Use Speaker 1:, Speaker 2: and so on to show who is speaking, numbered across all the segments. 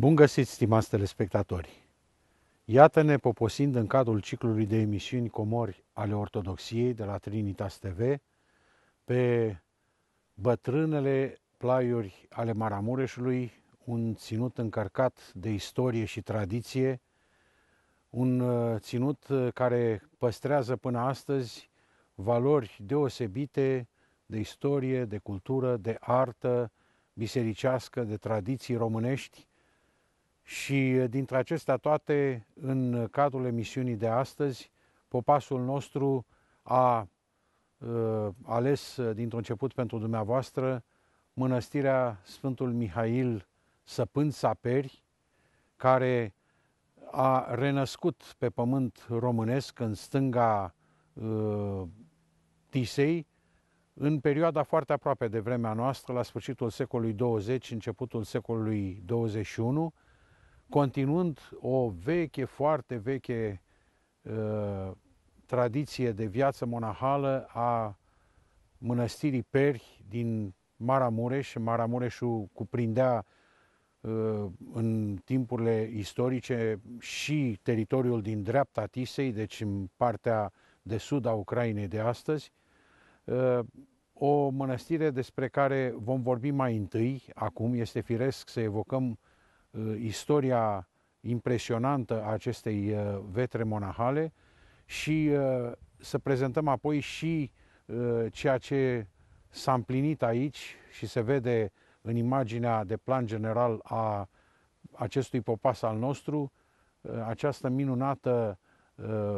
Speaker 1: Bun găsit, stimați telespectatori! Iată-ne poposind în cadrul ciclului de emisiuni Comori ale Ortodoxiei de la Trinitas TV pe bătrânele plaiuri ale Maramureșului, un ținut încărcat de istorie și tradiție, un uh, ținut uh, care păstrează până astăzi valori deosebite de istorie, de cultură, de artă bisericească, de tradiții românești, și eh, dintre acestea toate, în eh, cadrul emisiunii de astăzi, popasul nostru a uh, ales dintr-un început pentru dumneavoastră mănăstirea Sfântul Mihail Săpând Saperi, care a renăscut pe pământ românesc în stânga uh, Tisei, în perioada foarte aproape de vremea noastră, la sfârșitul secolului 20, începutul secolului 21, continuând o veche, foarte veche uh, tradiție de viață monahală a mănăstirii Perhi din Maramureș. Maramureșul cuprindea uh, în timpurile istorice și teritoriul din dreapta Tisei, deci în partea de sud a Ucrainei de astăzi. Uh, o mănăstire despre care vom vorbi mai întâi, acum este firesc să evocăm Uh, istoria impresionantă a acestei uh, vetre monahale și uh, să prezentăm apoi și ceea ce s-a împlinit aici și se vede în imaginea de plan general a acestui popas al nostru, această minunată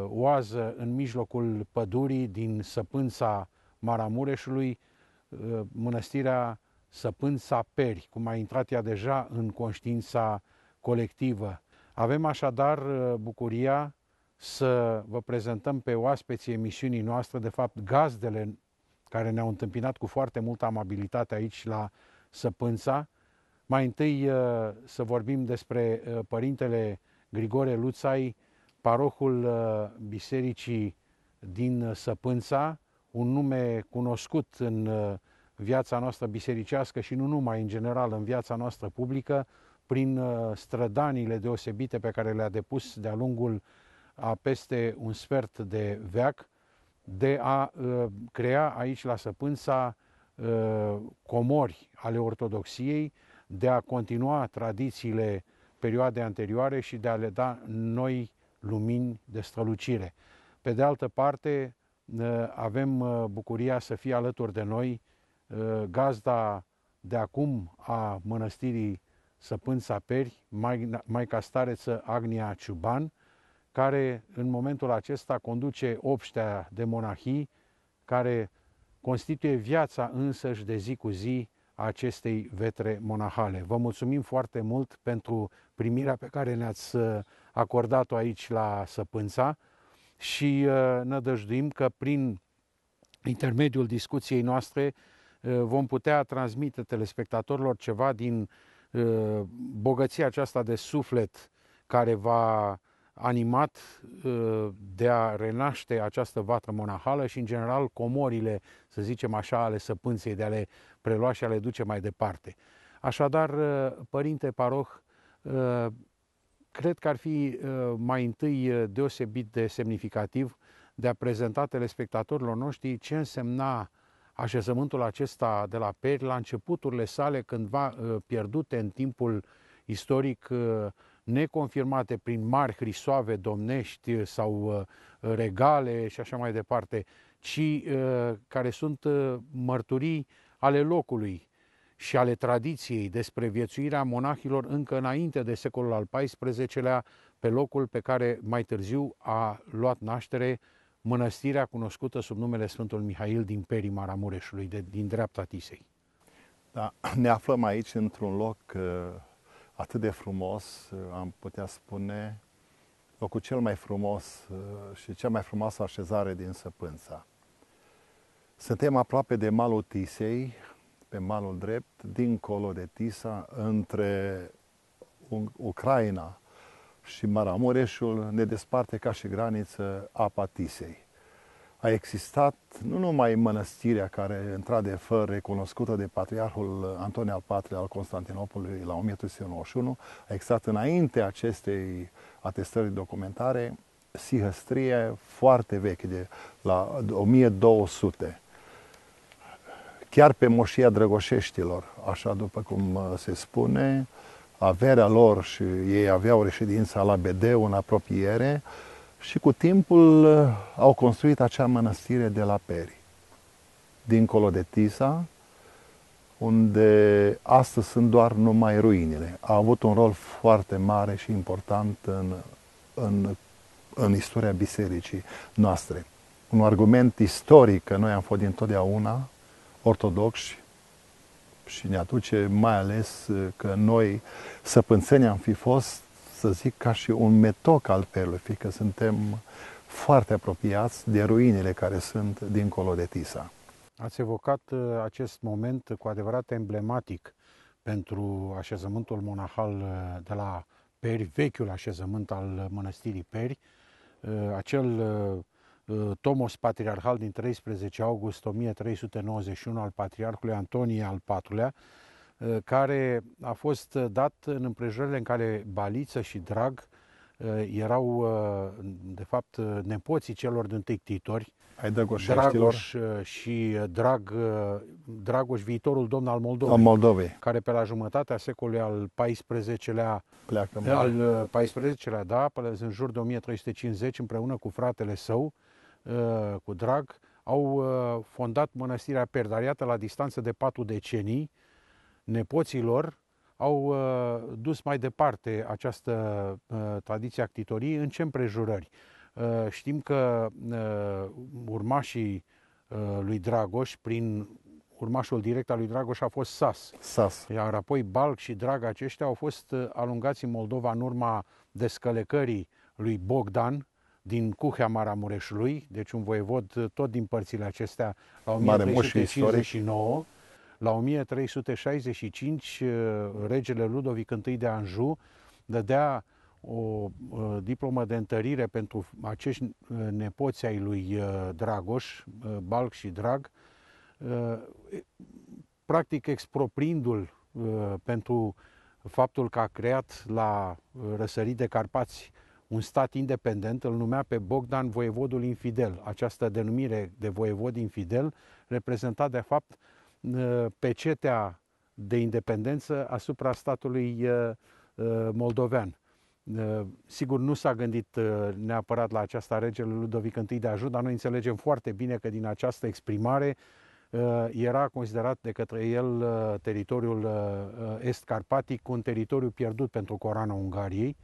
Speaker 1: oază în mijlocul pădurii din Săpânța Maramureșului, mănăstirea săpând saperi, cum a intrat ea deja în conștiința colectivă. Avem așadar uh, bucuria să vă prezentăm pe oaspeții emisiunii noastre, de fapt gazdele care ne-au întâmpinat cu foarte multă amabilitate aici la Săpânța. Mai întâi uh, să vorbim despre uh, părintele Grigore Luțai, parohul bisericii din Săpânța, un nume cunoscut în viața noastră bisericească și nu numai în general în viața noastră publică, prin uh, strădanile deosebite pe care le-a depus de-a lungul a peste un sfert de veac, de a uh, crea aici la Săpânța uh, comori ale ortodoxiei, de a continua tradițiile perioade anterioare și de a le da noi lumini de strălucire. Pe de altă parte, avem bucuria să fie alături de noi Eh, gazda de acum a mănăstirii Săpân Saperi, Maica Stareță Agnia Ciuban, care în momentul acesta conduce obștea de monahii, care constituie viața însăși de zi cu zi a acestei vetre monahale. Vă mulțumim foarte mult pentru primirea pe care ne-ați eh, acordat-o aici la Săpânța și eh, nădăjduim că prin intermediul discuției noastre Eh, vom putea transmite telespectatorilor ceva din eh, bogăția aceasta de suflet care va animat eh, de a renaște această vatră monahală și, în general, comorile, să zicem așa, ale săpânței, de a le prelua și a le duce mai departe. Așadar, Părinte Paroh, cred că ar fi mai întâi deosebit de semnificativ de a prezenta telespectatorilor noștri ce însemna așezământul acesta de la Peri, la începuturile sale cândva uh, pierdute în timpul istoric uh, neconfirmate prin mari hrisoave domnești uh, sau regale și așa mai departe, ci care sunt mărturii ale locului și ale tradiției despre viețuirea monahilor încă înainte de secolul al XIV-lea pe locul pe care mai târziu a luat naștere mănăstirea cunoscută sub numele Sfântul Mihail din Perii Maramureșului, de, din dreapta
Speaker 2: Tisei. Da, ne aflăm aici într-un loc uh, atât de frumos, uh, am putea spune, locul cel mai frumos uh, și cea mai frumoasă așezare din Săpânța. Suntem aproape de malul Tisei, pe malul drept, dincolo de Tisa, între Ucraina și Maramureșul ne desparte ca și graniță apa Tisei. A existat nu numai mănăstirea care, într-adevăr, recunoscută de Patriarhul Antonia al IV-lea al Constantinopolului la 1391, a existat înainte acestei atestări documentare sihăstrie foarte veche, de la 1200 chiar pe moșia Drăgoșeștilor, așa după cum uh, se spune, averea lor și ei aveau reședința la Bedeu în apropiere și cu timpul uh, au construit acea mănăstire de la Peri, dincolo de Tisa, unde astăzi sunt doar numai ruinile. A avut un rol foarte mare și important în, în, în istoria bisericii noastre. Un argument istoric că noi am fost dintotdeauna ortodoxi și ne aduce mai ales uh, că noi săpânțeni am fi fost, să zic, ca și un metoc al Perlei, fiindcă suntem foarte apropiați de ruinele care sunt dincolo de Tisa.
Speaker 1: Ați evocat uh, acest moment cu adevărat emblematic pentru așezământul monahal uh, de la Peri, vechiul așezământ al mănăstirii Peri, acel Uh, Tomos Patriarhal din 13 august 1391 al Patriarhului Antonie al IV-lea, uh, care a fost dat în împrejurările în care Baliță și Drag uh, erau, de fapt, nepoții celor din tâi ai Dragoș și Drag, Dragoș, viitorul domn al Moldovei, al Moldovei, care pe la jumătatea secolului al XIV-lea, Pleacă, al XIV-lea, da, în jur de 1350, împreună cu fratele său, Uh, cu drag, au uh, fondat mănăstirea Iată, la distanță de patru decenii. Nepoților au uh, dus mai departe această tradiție a ctitoriei în ce împrejurări. Știm că urmașii lui Dragoș, prin urmașul direct al lui Dragoș a fost Sas. Sas. Iar apoi Balc și Drag aceștia au fost alungați în Moldova în urma descălecării lui Bogdan, din Cuhea Maramureșului, deci un voievod uh, tot din părțile acestea la 1359. La 1365, uh, regele Ludovic I de Anjou dădea o uh, diplomă de întărire pentru acești nepoți ai lui Dragoș, Balc și Drag, practic expropriindu-l pentru faptul că a creat la răsărit de Carpați un stat independent, îl numea pe Bogdan voievodul infidel. Această denumire de voievod infidel reprezenta de fapt uh, pecetea de independență asupra statului uh, uh, moldovean. Sigur, nu s-a gândit neapărat la aceasta regele Ludovic I de Ajut, dar noi înțelegem foarte bine că din această exprimare era considerat de către el teritoriul est-carpatic un teritoriu pierdut pentru corana Ungariei,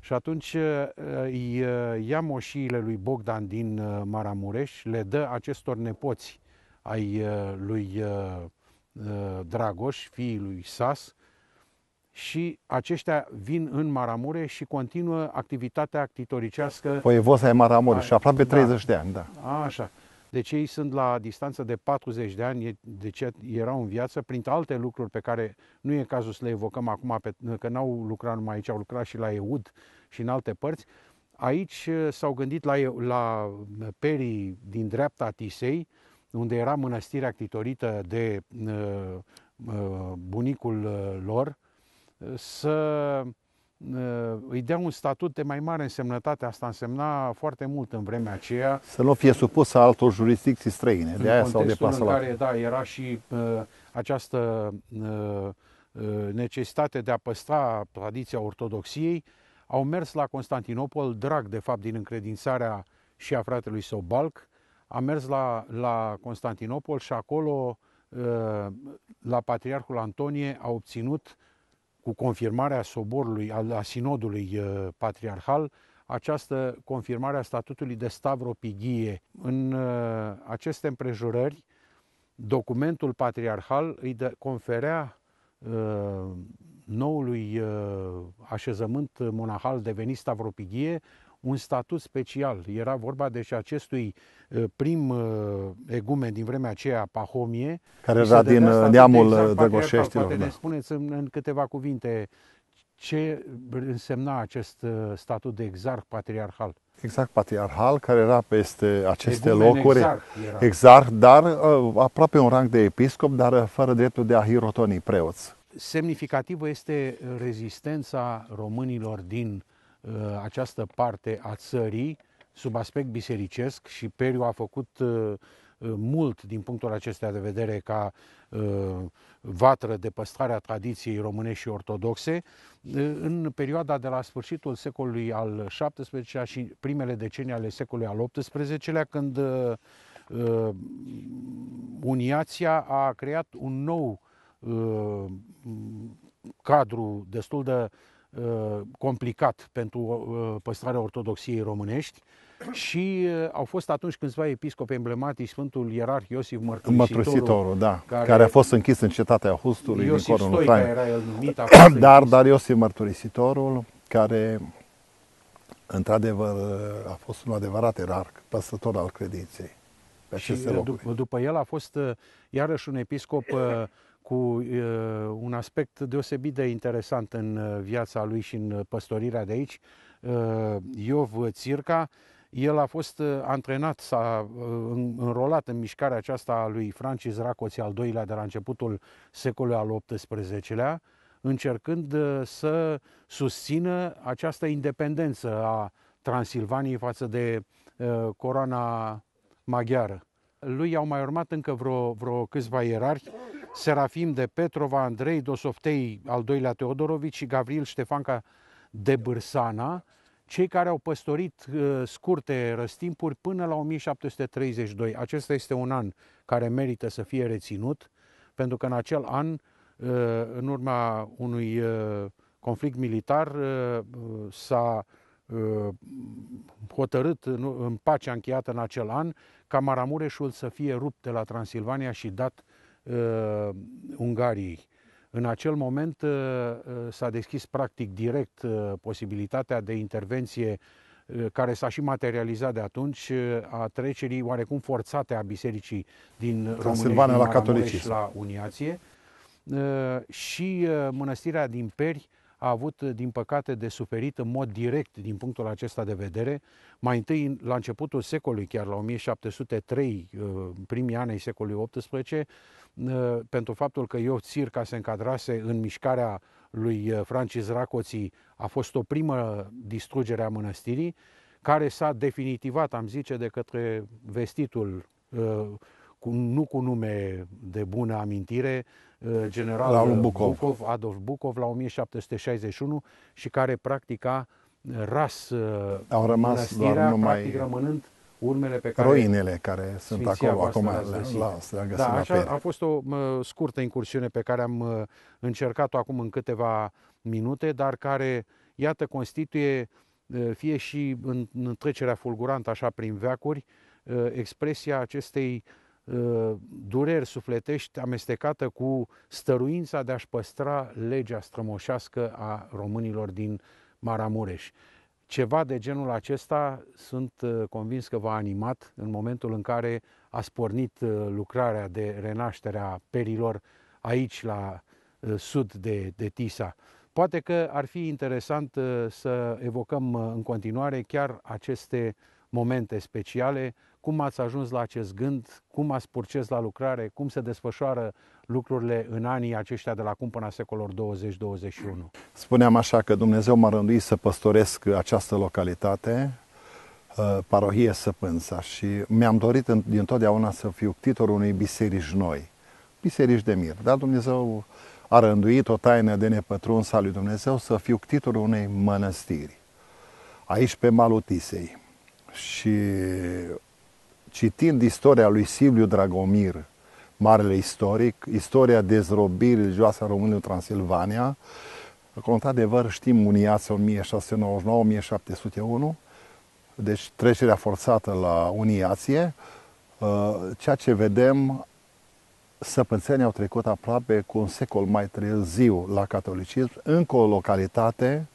Speaker 1: și atunci uh, uh, ia moșiile lui Bogdan din uh, Maramureș, le dă acestor nepoți ai lui Dragoș, fiii lui Sas, și aceștia vin în Maramure și continuă activitatea actitoricească. Voievosa e Maramure și aproape 30 da. de ani, da. A, așa. Deci ei sunt la distanță de 40 de ani de ce erau în viață, printre alte lucruri pe care nu e cazul să le evocăm acum, că n-au lucrat numai aici, au lucrat și la EUD și în alte părți. Aici uh, s-au gândit la, la uh, perii din dreapta Tisei, unde era mănăstirea ctitorită de uh, uh bunicul lor, să îi dea un statut de mai mare însemnătate. Asta însemna foarte mult în vremea aceea.
Speaker 2: Să nu fie supusă altor jurisdicții străine, de aia s-au deplasat. În care,
Speaker 1: da, era și uh, această uh, uh, necesitate de a păstra tradiția ortodoxiei, au mers la Constantinopol, drag de fapt din încredințarea și a fratelui său Balc, a mers la, la Constantinopol și acolo, uh, la Patriarhul Antonie, a obținut uh, cu confirmarea soborului, a sinodului uh, patriarhal, această confirmare a statutului de Stavropighie. În uh, aceste împrejurări, documentul patriarhal îi de conferea uh, noului așezământ monahal devenit Stavropighie un statut special. Era vorba și deci acestui uh, prim uh, egumen din vremea aceea, Pahomie. Care era din uh, neamul exact Drăgoșeștilor. Poate da. ne spuneți în, în câteva cuvinte ce însemna acest statut de exarh patriarhal?
Speaker 2: Exact, patriarhal, care era peste aceste Egumen locuri. Exact, exact, dar aproape un rang de episcop, dar fără dreptul de a hirotoni preoți.
Speaker 1: Semnificativă este rezistența românilor din Uh, această parte a țării sub aspect bisericesc și Periu a făcut uh, uh, mult din punctul acesta de vedere ca vatră de păstrarea tradiției românești și ortodoxe. În perioada de la sfârșitul secolului al XVII-lea și primele decenii ale secolului al XVIII-lea, când Uniația a creat un nou cadru destul de Uh, complicat pentru uh, păstrarea ortodoxiei românești și uh, au fost atunci câțiva episcopi emblematici, Sfântul Ierarh Iosif Mărturisitorul, da, care, care a fost închis
Speaker 2: în cetatea Hustului Iosif din Corul Stoica era el numit, a fost dar, dar Iosif Mărturisitorul, care într-adevăr a fost un adevărat erarh, păstător al credinței pe aceste și locuri.
Speaker 1: După, după el a fost iarăși un episcop cu uh, un aspect deosebit de interesant în uh, viața lui și în uh, păstorirea de aici, Iov Țirca, el a fost antrenat, s-a înrolat în mișcarea aceasta a lui Francis Racoți al doilea de la începutul secolului al XVIII-lea, încercând să susțină această independență a Transilvaniei față de coroana maghiară. Lui au mai urmat încă vreo, vreo câțiva ierarhi, Serafim de Petrova, Andrei Dosoftei, al doilea Teodorovici și Gavril Ștefanca de Bârsana, cei care au păstorit uh, scurte răstimpuri până la 1732. Acesta este un an care merită să fie reținut, pentru că în acel an, uh, în urma unui uh, conflict militar, uh, s-a uh, hotărât în, în pacea încheiată în acel an ca Maramureșul să fie rupt de la Transilvania și dat uh, Ungariei. În acel moment uh, uh, s-a deschis practic direct uh, posibilitatea de intervenție uh, care s-a și materializat de atunci uh, a trecerii oarecum forțate a bisericii din România la, la Catolicism. la Uniație uh, și mănăstirea din Peri a avut, din păcate, de suferit în mod direct din punctul acesta de vedere. Mai întâi, la începutul secolului, chiar la 1703, uh, primii ani ai secolului XVIII, uh, pentru faptul că Iov Țirca se încadrase în mișcarea lui uh, Francis Racoții, a fost o primă distrugere a mănăstirii, care s-a definitivat, am zice, de către vestitul, nu cu nume de bună amintire, Uh, general la uh, Bukov. Bucov, Adolf Bucov, la 1761 și care practica ras uh, Au rămas doar numai... practic rămânând urmele pe care... Roinele care sunt acolo, acum la, la, la Da, așa a fost o mă, scurtă incursiune pe care am încercat-o acum în câteva minute, dar care, iată, constituie, fie și în, în trecerea fulgurantă, așa, prin veacuri, expresia acestei uh, Uh, dureri sufletești amestecată cu stăruința de a-și păstra legea strămoșească a românilor din Maramureș. Ceva de genul acesta sunt uh, convins că v-a animat în momentul în care a pornit uh, lucrarea de renaștere a perilor aici la sud de, de Tisa. Poate că ar fi interesant să evocăm în continuare chiar aceste momente speciale cum ați ajuns la acest gând, cum ați purces la lucrare, cum se desfășoară lucrurile în anii aceștia de la cum până la secolul 20-21?
Speaker 2: Spuneam așa că Dumnezeu m-a rânduit să păstoresc această localitate, uh, parohie Săpânța și mi-am dorit din totdeauna să fiu titorul unei biserici noi, biserici de mir, dar Dumnezeu a rânduit o taină de nepătruns a lui Dumnezeu să fiu titorul unei mănăstiri, aici pe malul Tisei. Și citind istoria lui Silviu Dragomir, marele istoric, istoria dezrobirii religioase a românilor Transilvania, acolo într-adevăr știm uniația 1699-1701, deci trecerea forțată la Uniație, uh, ceea ce vedem săpânțenii au trecut aproape cu un secol mai târziu la catolicism, încă o localitate,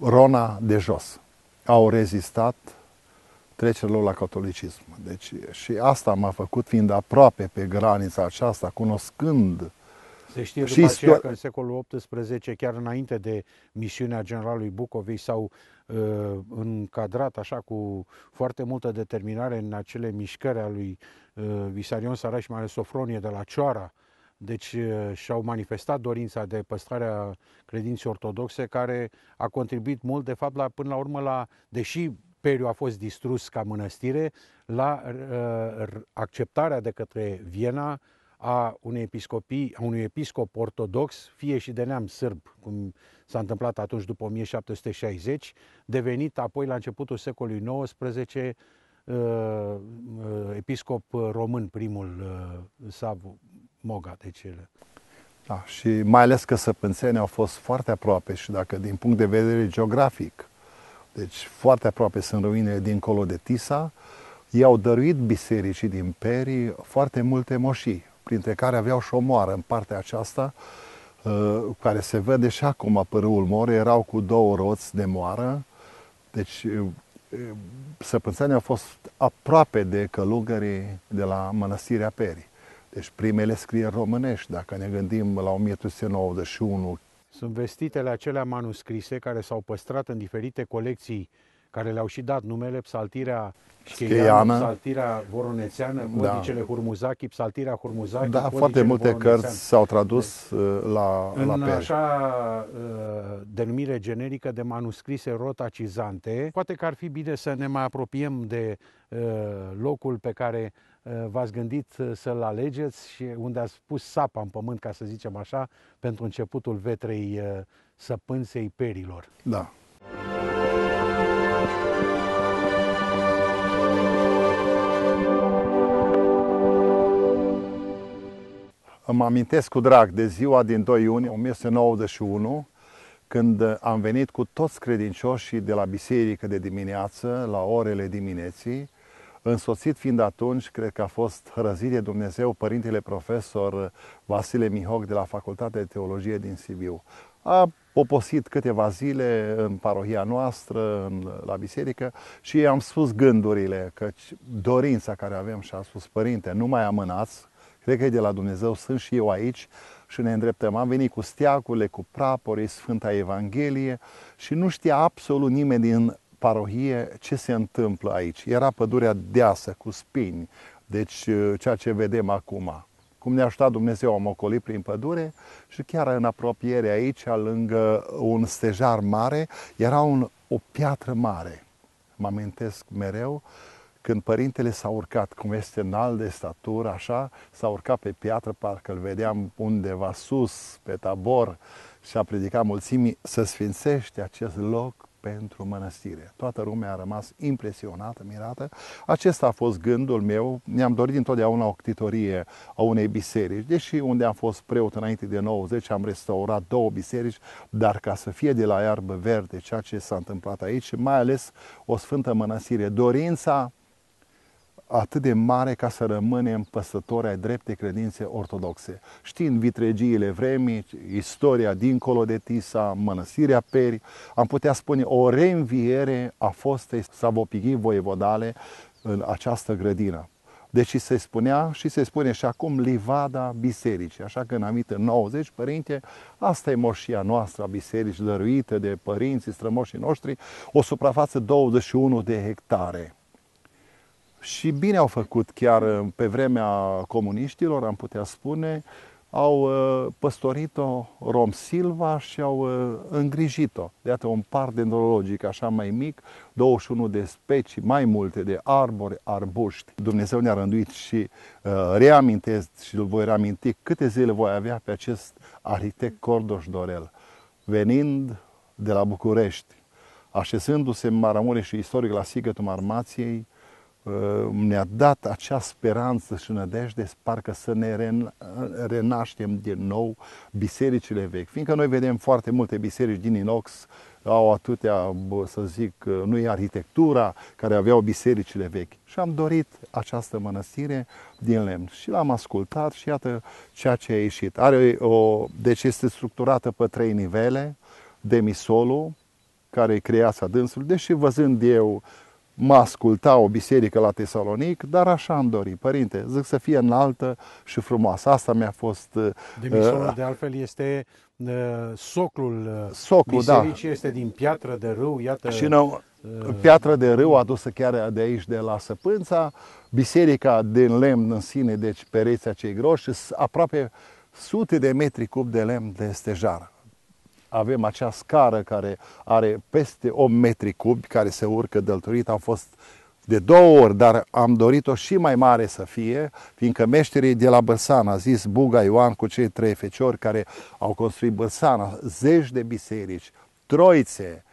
Speaker 2: Rona de jos. Au rezistat lor la catolicism. Deci și asta m-a făcut, fiind aproape pe granița aceasta, cunoscând se știe și după aceea că în
Speaker 1: secolul XVIII, chiar înainte de misiunea generalului Bucovei, s-au uh, încadrat așa cu foarte multă determinare în acele mișcări a lui uh, Visarion Saraș, mai ales Sofronie de la Cioara, deci uh, și-au manifestat dorința de păstrarea credinței ortodoxe, care a contribuit mult, de fapt, la, până la urmă, la, deși imperiu a fost distrus ca mănăstire la uh, acceptarea de către Viena a unui, episcopii, a unui episcop ortodox, fie și de neam sârb, cum s-a întâmplat atunci după 1760, devenit apoi la începutul secolului XIX uh, uh, episcop român, primul Savu Moga
Speaker 3: de cele.
Speaker 2: Da, și mai ales că săpânțenii au fost foarte aproape și dacă din punct de vedere geografic deci foarte aproape sunt ruinele dincolo de Tisa. I-au dăruit bisericii din Perii foarte multe moșii, printre care aveau și o moară în partea aceasta, uh, care se vede și acum râul More, erau cu două roți de moară. Deci uh, uh, săpânțenii au fost aproape de călugării de la Mănăstirea Perii. Deci primele scrieri românești, dacă ne gândim la 1391,
Speaker 1: sunt vestitele acelea
Speaker 2: manuscrise
Speaker 1: care s-au păstrat în diferite colecții care le-au și dat numele, Psaltirea Șcheiană, Psaltirea Voronețeană, da. Codicele da. Hurmuzachi, Psaltirea Hurmuzachi, Da, foarte multe cărți s-au
Speaker 2: tradus de. Deci, uh, la, în la perș.
Speaker 1: așa uh, denumire generică de manuscrise rotacizante, poate că ar fi bine să ne mai apropiem de uh, locul pe care Eh, v-ați gândit eh, să-l alegeți și unde ați pus sapa în pământ, ca să zicem așa, pentru începutul vetrei eh, săpânței perilor.
Speaker 2: Da. Îmi amintesc cu drag de ziua din 2 iunie 1991, când am venit cu toți credincioșii de la biserică de dimineață, la orele dimineții, Însoțit fiind atunci, cred că a fost hrăzit de Dumnezeu părintele profesor Vasile Mihoc de la Facultatea de Teologie din Sibiu. A poposit câteva zile în parohia noastră, în, la biserică și am spus gândurile, căci dorința care avem și a spus, Părinte, nu mai amânați, cred că e de la Dumnezeu, sunt și eu aici și ne îndreptăm. Am venit cu steacurile, cu praporii, Sfânta Evanghelie și nu știa absolut nimeni din parohie, ce se întâmplă aici? Era pădurea deasă, cu spini, deci uh, ceea ce vedem acum. Cum ne-a ajutat Dumnezeu, am ocolit prin pădure și chiar în apropiere aici, lângă un stejar mare, era un, o piatră mare. Mă amintesc mereu când părintele s-a urcat, cum este înalt de statură, așa, s-a urcat pe piatră, parcă îl vedeam undeva sus, pe tabor, și a predicat mulțimii să sfințește acest loc pentru mănăstire. Toată lumea a rămas impresionată, mirată. Acesta a fost gândul meu. Mi-am dorit întotdeauna o ctitorie a unei biserici, deși unde am fost preot înainte de 90 am restaurat două biserici, dar ca să fie de la iarbă verde ceea ce s-a întâmplat aici, mai ales o sfântă mănăstire. Dorința atât de mare ca să rămânem păsători ai drepte credințe ortodoxe. Știind vitregiile vremii, istoria dincolo de Tisa, mănăstirea Peri, am putea spune o reînviere a fostei savopighii voievodale în această grădină. Deci se spunea și se spune și acum livada bisericii. Așa că în aminte 90, părinte, asta e moșia noastră a bisericii, dăruită de părinții strămoșii noștri, o suprafață 21 de hectare. Și bine au făcut chiar uh, pe vremea comuniștilor, am putea spune, au uh, păstorit-o Rom Silva și au uh, îngrijit-o. Iată, un par dendrologic așa mai mic, 21 de specii, mai multe de arbori, arbuști. Dumnezeu ne-a rânduit și reamintesc și îl voi reaminti câte zile voi avea pe acest arhitect Cordoș Dorel, venind de la București, așezându-se în Maramureș și istoric la Sigătul Marmației, ne-a uh, dat acea speranță și nădejde, parcă să ne renaștem din nou bisericile vechi. Fiindcă noi vedem foarte multe biserici din inox, au atâtea, să zic, uh, nu e arhitectura care aveau bisericile vechi. Și am dorit această mănăstire din lemn. Și l-am ascultat și iată ceea ce a ieșit. Are o, deci este structurată pe trei nivele, demisolul, care e creața dânsului, deși văzând eu uh, mă asculta o biserică la Tesalonic, dar așa am dorit, părinte, zic să fie înaltă și frumoasă. Asta mi-a fost... Uh, Demisionul, uh,
Speaker 1: de altfel, este uh, soclul, uh, soclul da. bisericii, da. este din piatră de râu, iată... Și nou, uh, piatră de râu
Speaker 2: adusă chiar de aici, de la Săpânța, biserica din lemn în sine, deci pereții acei groși, aproape sute de metri cub de lemn de stejară avem acea scară care are peste 8 metri cubi, care se urcă dălturit. Am fost de două ori, dar am dorit-o și mai mare să fie, fiindcă meșterii de la Bărsan, a zis Buga Ioan cu cei trei feciori care au construit Bărsana, zeci de biserici, troițe,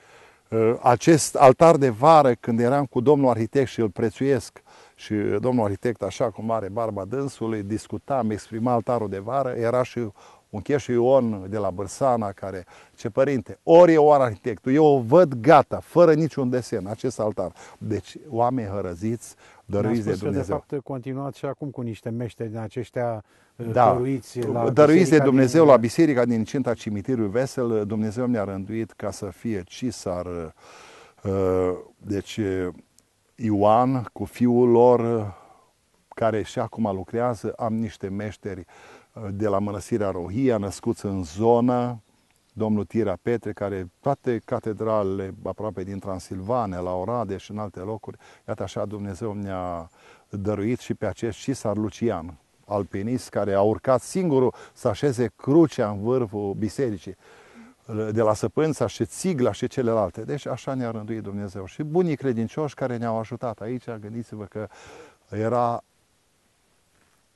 Speaker 2: uh, acest altar de vară, când eram cu domnul arhitect și îl prețuiesc, și domnul arhitect, așa cum are barba dânsului, discutam, exprima altarul de vară, era și un Cheșu Ion de la Bărsana, care, ce părinte, ori e o arhitectul, eu o văd gata, fără niciun desen, acest altar. Deci, oameni hărăziți, dăruiți de Dumnezeu. de
Speaker 1: fapt, continuați și acum cu niște meșteri din aceștia uh, da. dăruiți la Dăruiți de Dumnezeu
Speaker 2: din... la biserica din Cinta Cimitirului Vesel, Dumnezeu ne-a rânduit ca să fie Cisar, uh, deci Ioan cu fiul lor, uh, care și acum lucrează, am niște meșteri de la Mănăstirea Rohia, născuți în zonă, domnul Tira Petre, care toate catedralele aproape din Transilvania, la Oradea și în alte locuri, iată așa Dumnezeu ne-a dăruit și pe acest Sar Lucian, alpinist, care a urcat singurul să așeze crucea în vârful bisericii de la Săpânța și Țigla și celelalte. Deci așa ne-a rânduit Dumnezeu. Și bunii credincioși care ne-au ajutat aici, gândiți-vă că era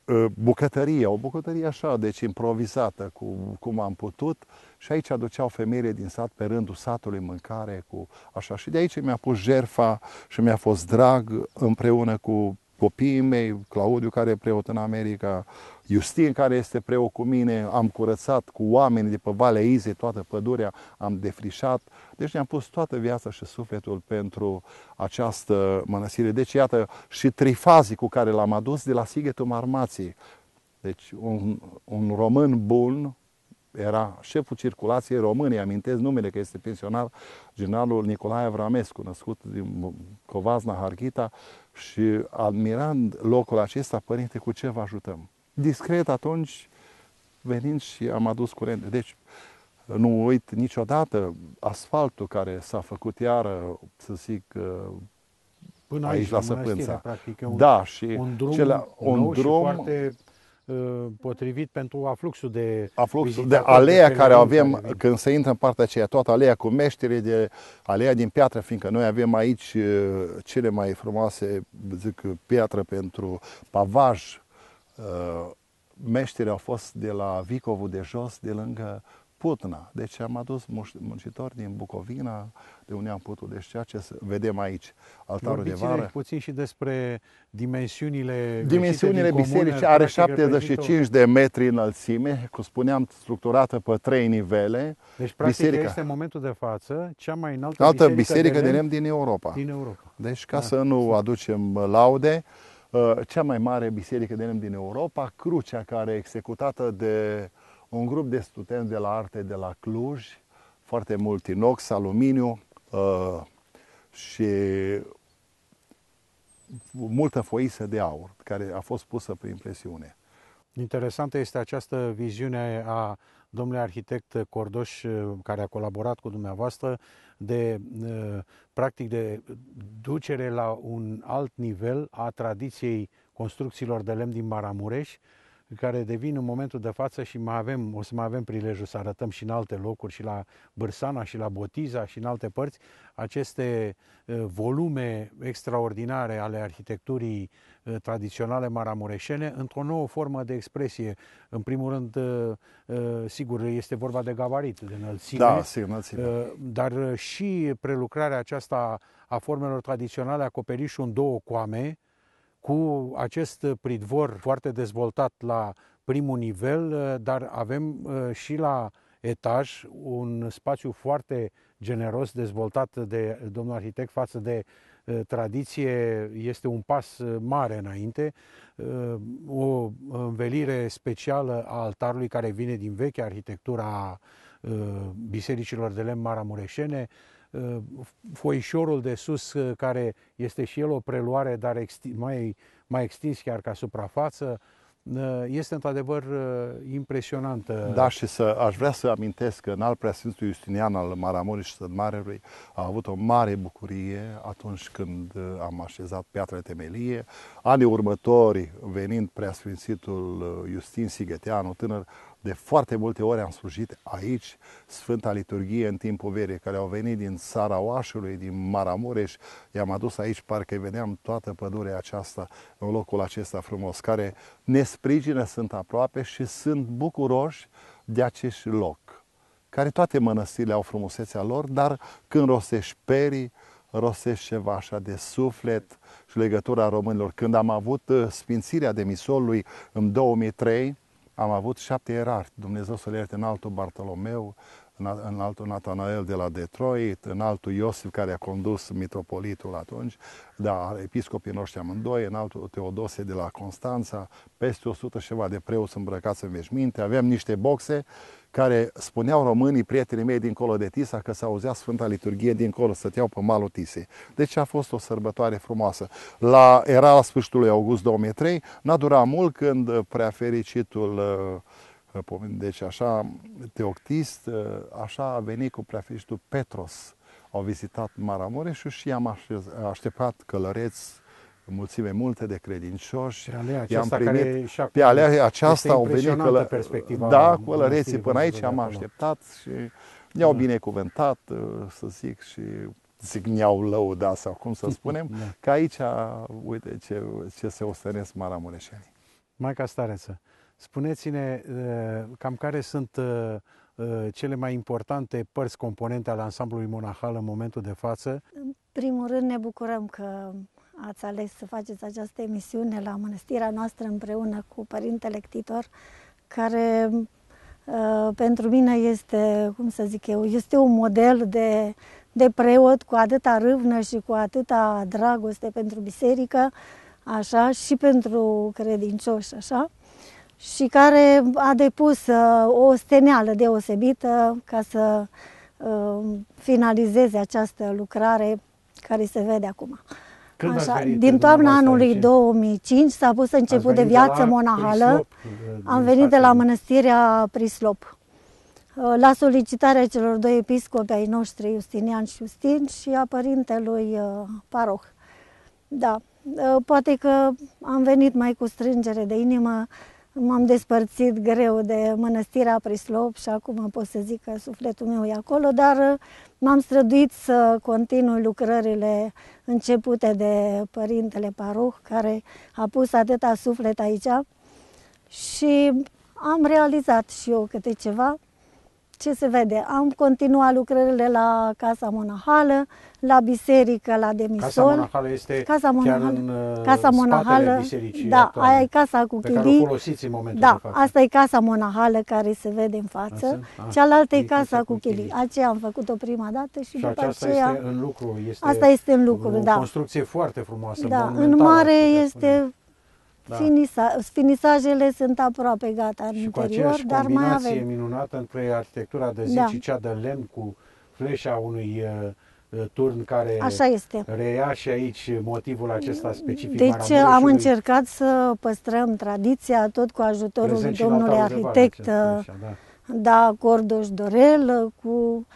Speaker 2: Ă, bucătărie, o bucătărie așa, deci improvizată, cu, cum am putut. Și aici aduceau femeile din sat pe rândul satului mâncare, cu așa. Și de aici mi-a pus jerfa și mi-a fost drag împreună cu copiii mei, Claudiu care e preot în America, Justin care este preot cu mine, am curățat cu oameni de pe Valea Ize, toată pădurea, am defrișat, deci ne-am pus toată viața și sufletul pentru această mănăstire. Deci iată și trifazii cu care l-am adus de la Sighetul Marmației. Deci un, un român bun, era șeful circulației României, amintesc numele că este pensionar, generalul Nicolae Avramescu, născut din Covazna, Harghita, și admirând locul acesta, părinte, cu ce vă ajutăm? Discret atunci, venind și am adus curent. Deci, nu uit niciodată asfaltul care s-a făcut iară, să zic, uh, Până aici, aici la Săpânța. Practic, un, da, și un drum, cele, un drum
Speaker 1: foarte Uh, potrivit pentru afluxul de afluxul de aleea care avem
Speaker 2: care când se intră în partea aceea, toată aleea cu meștere de aleea din piatră, fiindcă noi avem aici uh, cele mai frumoase, zic, piatră pentru pavaj. Uh, meșterii au fost de la Vicovul de jos, de lângă Putna. Deci am adus muncitori din Bucovina, de unde am putut. Deci ceea ce vedem aici, altarul Vorbiți de vară.
Speaker 1: puțin și despre dimensiunile Dimensiunile bisericii are 75
Speaker 2: de metri înălțime, cum spuneam, structurată pe trei nivele. Deci, practic, biserica. este
Speaker 1: în momentul de față cea mai înaltă Altă biserică biserică de lemn din Europa. Din Europa.
Speaker 2: Deci, ca da, să nu exact. aducem laude, uh, cea mai mare biserică de lemn din Europa, crucea care e executată de uh, un grup de studenți de la arte de la Cluj, foarte mult inox, aluminiu uh, și multă foisă de aur care a fost pusă prin presiune.
Speaker 1: Interesantă este această viziune a domnului arhitect Cordoș, uh, care a colaborat cu dumneavoastră, de uh, practic de ducere la un alt nivel a tradiției construcțiilor de lemn din Maramureș care devin în momentul de față și mai avem, o să mai avem prilejul să arătăm și în alte locuri, și la Bârsana, și la Botiza, și în alte părți, aceste ă, volume extraordinare ale arhitecturii ă, tradiționale maramureșene într-o nouă formă de expresie. În primul rând, ă, sigur, este vorba de gabarit, de înălțime, da, sim, înălțime. dar și prelucrarea aceasta a formelor tradiționale, acoperișul în două coame, cu acest pridvor foarte dezvoltat la primul nivel, uh, dar avem uh, și la etaj un spațiu foarte generos dezvoltat de domnul arhitect față de uh, tradiție este un pas mare înainte, o învelire specială a altarului care vine din vechea arhitectura bisericilor de lemn maramureșene, Uh, foișorul de sus, uh, care este și el o preluare, dar mai, mai extins chiar ca suprafață, uh, este într-adevăr impresionantă. Da, și
Speaker 2: să, aș vrea să amintesc că în al preasfințului Justinian al Maramurii și Sădmarelui a avut o mare bucurie atunci când am așezat piatra temelie. Anii următori, venind preasfințitul Justin Sigheteanu, tânăr, de foarte multe ori am slujit aici Sfânta Liturghie în timpul verii, care au venit din țara Oașului, din Maramureș. I-am adus aici, parcă veneam toată pădurea aceasta în locul acesta frumos, care ne sprijină, sunt aproape și sunt bucuroși de acest loc care toate mănăstirile au frumusețea lor, dar când rosești perii, rosești ceva așa de suflet și legătura românilor. Când am avut uh, sfințirea demisolului în 2003, am avut șapte erari, Dumnezeu să le ierte în altul Bartolomeu, în altul Natanael de la Detroit, în altul Iosif care a condus mitropolitul atunci, da, episcopii noștri amândoi, în altul Teodose de la Constanța, peste 100 și ceva de preoți îmbrăcați în veșminte, aveam niște boxe care spuneau românii, prietenii mei dincolo de Tisa, că s auzea Sfânta Liturghie dincolo, stăteau pe malul Tisei. Deci a fost o sărbătoare frumoasă. La, era la sfârșitul lui august 2003, n-a durat mult când prea fericitul uh, deci așa, Teoctist, ă, așa a venit cu preafiștul Petros. Au vizitat Maramureșul și i-am așteptat călăreți mulțime multe de credincioși. Pe alea I-am primit, care pe alea aceasta au venit călă... perspectiva da, călăreții până aici, am acolo. așteptat și ne-au da. binecuvântat, ă, să zic, și zic ne-au lăudat sau cum să spunem, da. că aici, uite ce, ce se ostănesc maramureșenii.
Speaker 1: Maica Stareță, Spuneți-ne eh, cam care sunt eh, eh, cele mai importante părți, componente ale ansamblului monahal în momentul de față.
Speaker 4: În primul rând ne bucurăm că ați ales să faceți această emisiune la mănăstirea noastră împreună cu Părintele Ctitor, care pentru mine este, cum să zic eu, este un model de, de preot cu atâta râvnă și cu atâta dragoste pentru biserică, așa, și pentru credincioși, așa și care a depus uh, o steneală deosebită ca să uh, finalizeze această lucrare care se vede acum. Când Așa, din toamna anului aici? 2005 s-a pus început de viață monahală. Prislop, uh, Am venit de la mănăstirea Prislop. La solicitarea celor doi episcopi ai noștri, Justinian și Justin, și a părintelui paroh. Da, poate că am venit mai cu strângere de inimă M-am despărțit greu de mănăstirea Prislop și acum pot să zic că sufletul meu e acolo, dar uh, m-am străduit să continui lucrările începute de Părintele Paruh, care a pus atâta suflet aici și am realizat și eu câte ceva. Ce se vede? Am continuat lucrările la Casa Monahală, la biserică, la Demisol. Casa monahală
Speaker 1: este casa monahală, chiar în uh,
Speaker 4: casa monahală, bisericii. Da, aia e casa cu chilii. Pe care o
Speaker 1: folosiți în momentul da, de asta
Speaker 4: e casa monahală care se vede în față. Asta? Ah, Cealaltă e, e casa cu chilii. chilii. Aceea am făcut-o prima dată și, și după aceea... este
Speaker 1: în lucru. Este asta este în lucru, o da. O construcție foarte frumoasă, Da, în mare
Speaker 4: este... Da. Finisa, finisajele sunt aproape gata în și interior, cu dar mai avem...
Speaker 1: minunată între arhitectura de zi da. și cea de lemn cu fleșa unui uh, Uh, turn care Așa este. reia și aici motivul acesta specific. Deci am încercat
Speaker 4: să păstrăm tradiția tot cu ajutorul domnului arhitect uh, da. da, Cordoș Dorel, uh, cu,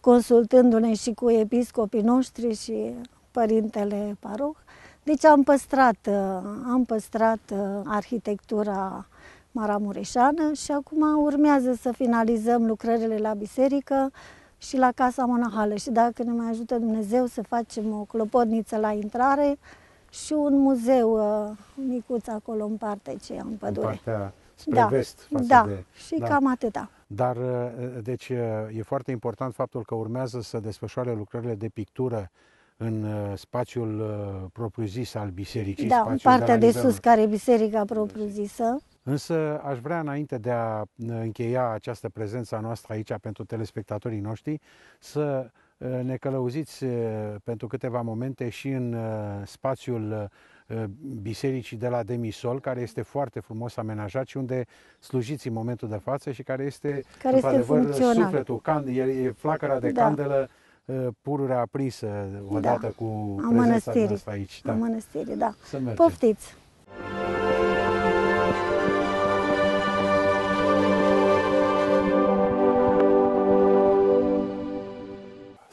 Speaker 4: consultându-ne și cu episcopii noștri și părintele paroh. Deci am păstrat, am păstrat arhitectura maramureșană și acum urmează să finalizăm lucrările la biserică, și la Casa Monahală. Și dacă ne mai ajută Dumnezeu să facem o clopotniță la intrare și un muzeu uh, micuț acolo în partea aceea, în pădure. În
Speaker 1: partea spre da, vest. Față da, de, și da. cam atâta. Dar, uh, uh, deci, e foarte important faptul că urmează să desfășoare lucrările de pictură în spațiul propriu-zis al bisericii. Da, în partea de, de sus,
Speaker 4: care e biserica propriu-zisă.
Speaker 1: Însă aș vrea, înainte de a uh, încheia această prezență noastră aici pentru telespectatorii noștri, să uh, ne călăuziți uh, pentru câteva momente și în spațiul bisericii de la Demisol, care este foarte frumos amenajat și unde slujiți în momentul de față și care este, care este adevăr, sufletul, cand- e flacăra de da. candelă pururea aprinsă odată da. cu prezența noastră aici. Da. A mănăstirii, da.
Speaker 4: Poftiți!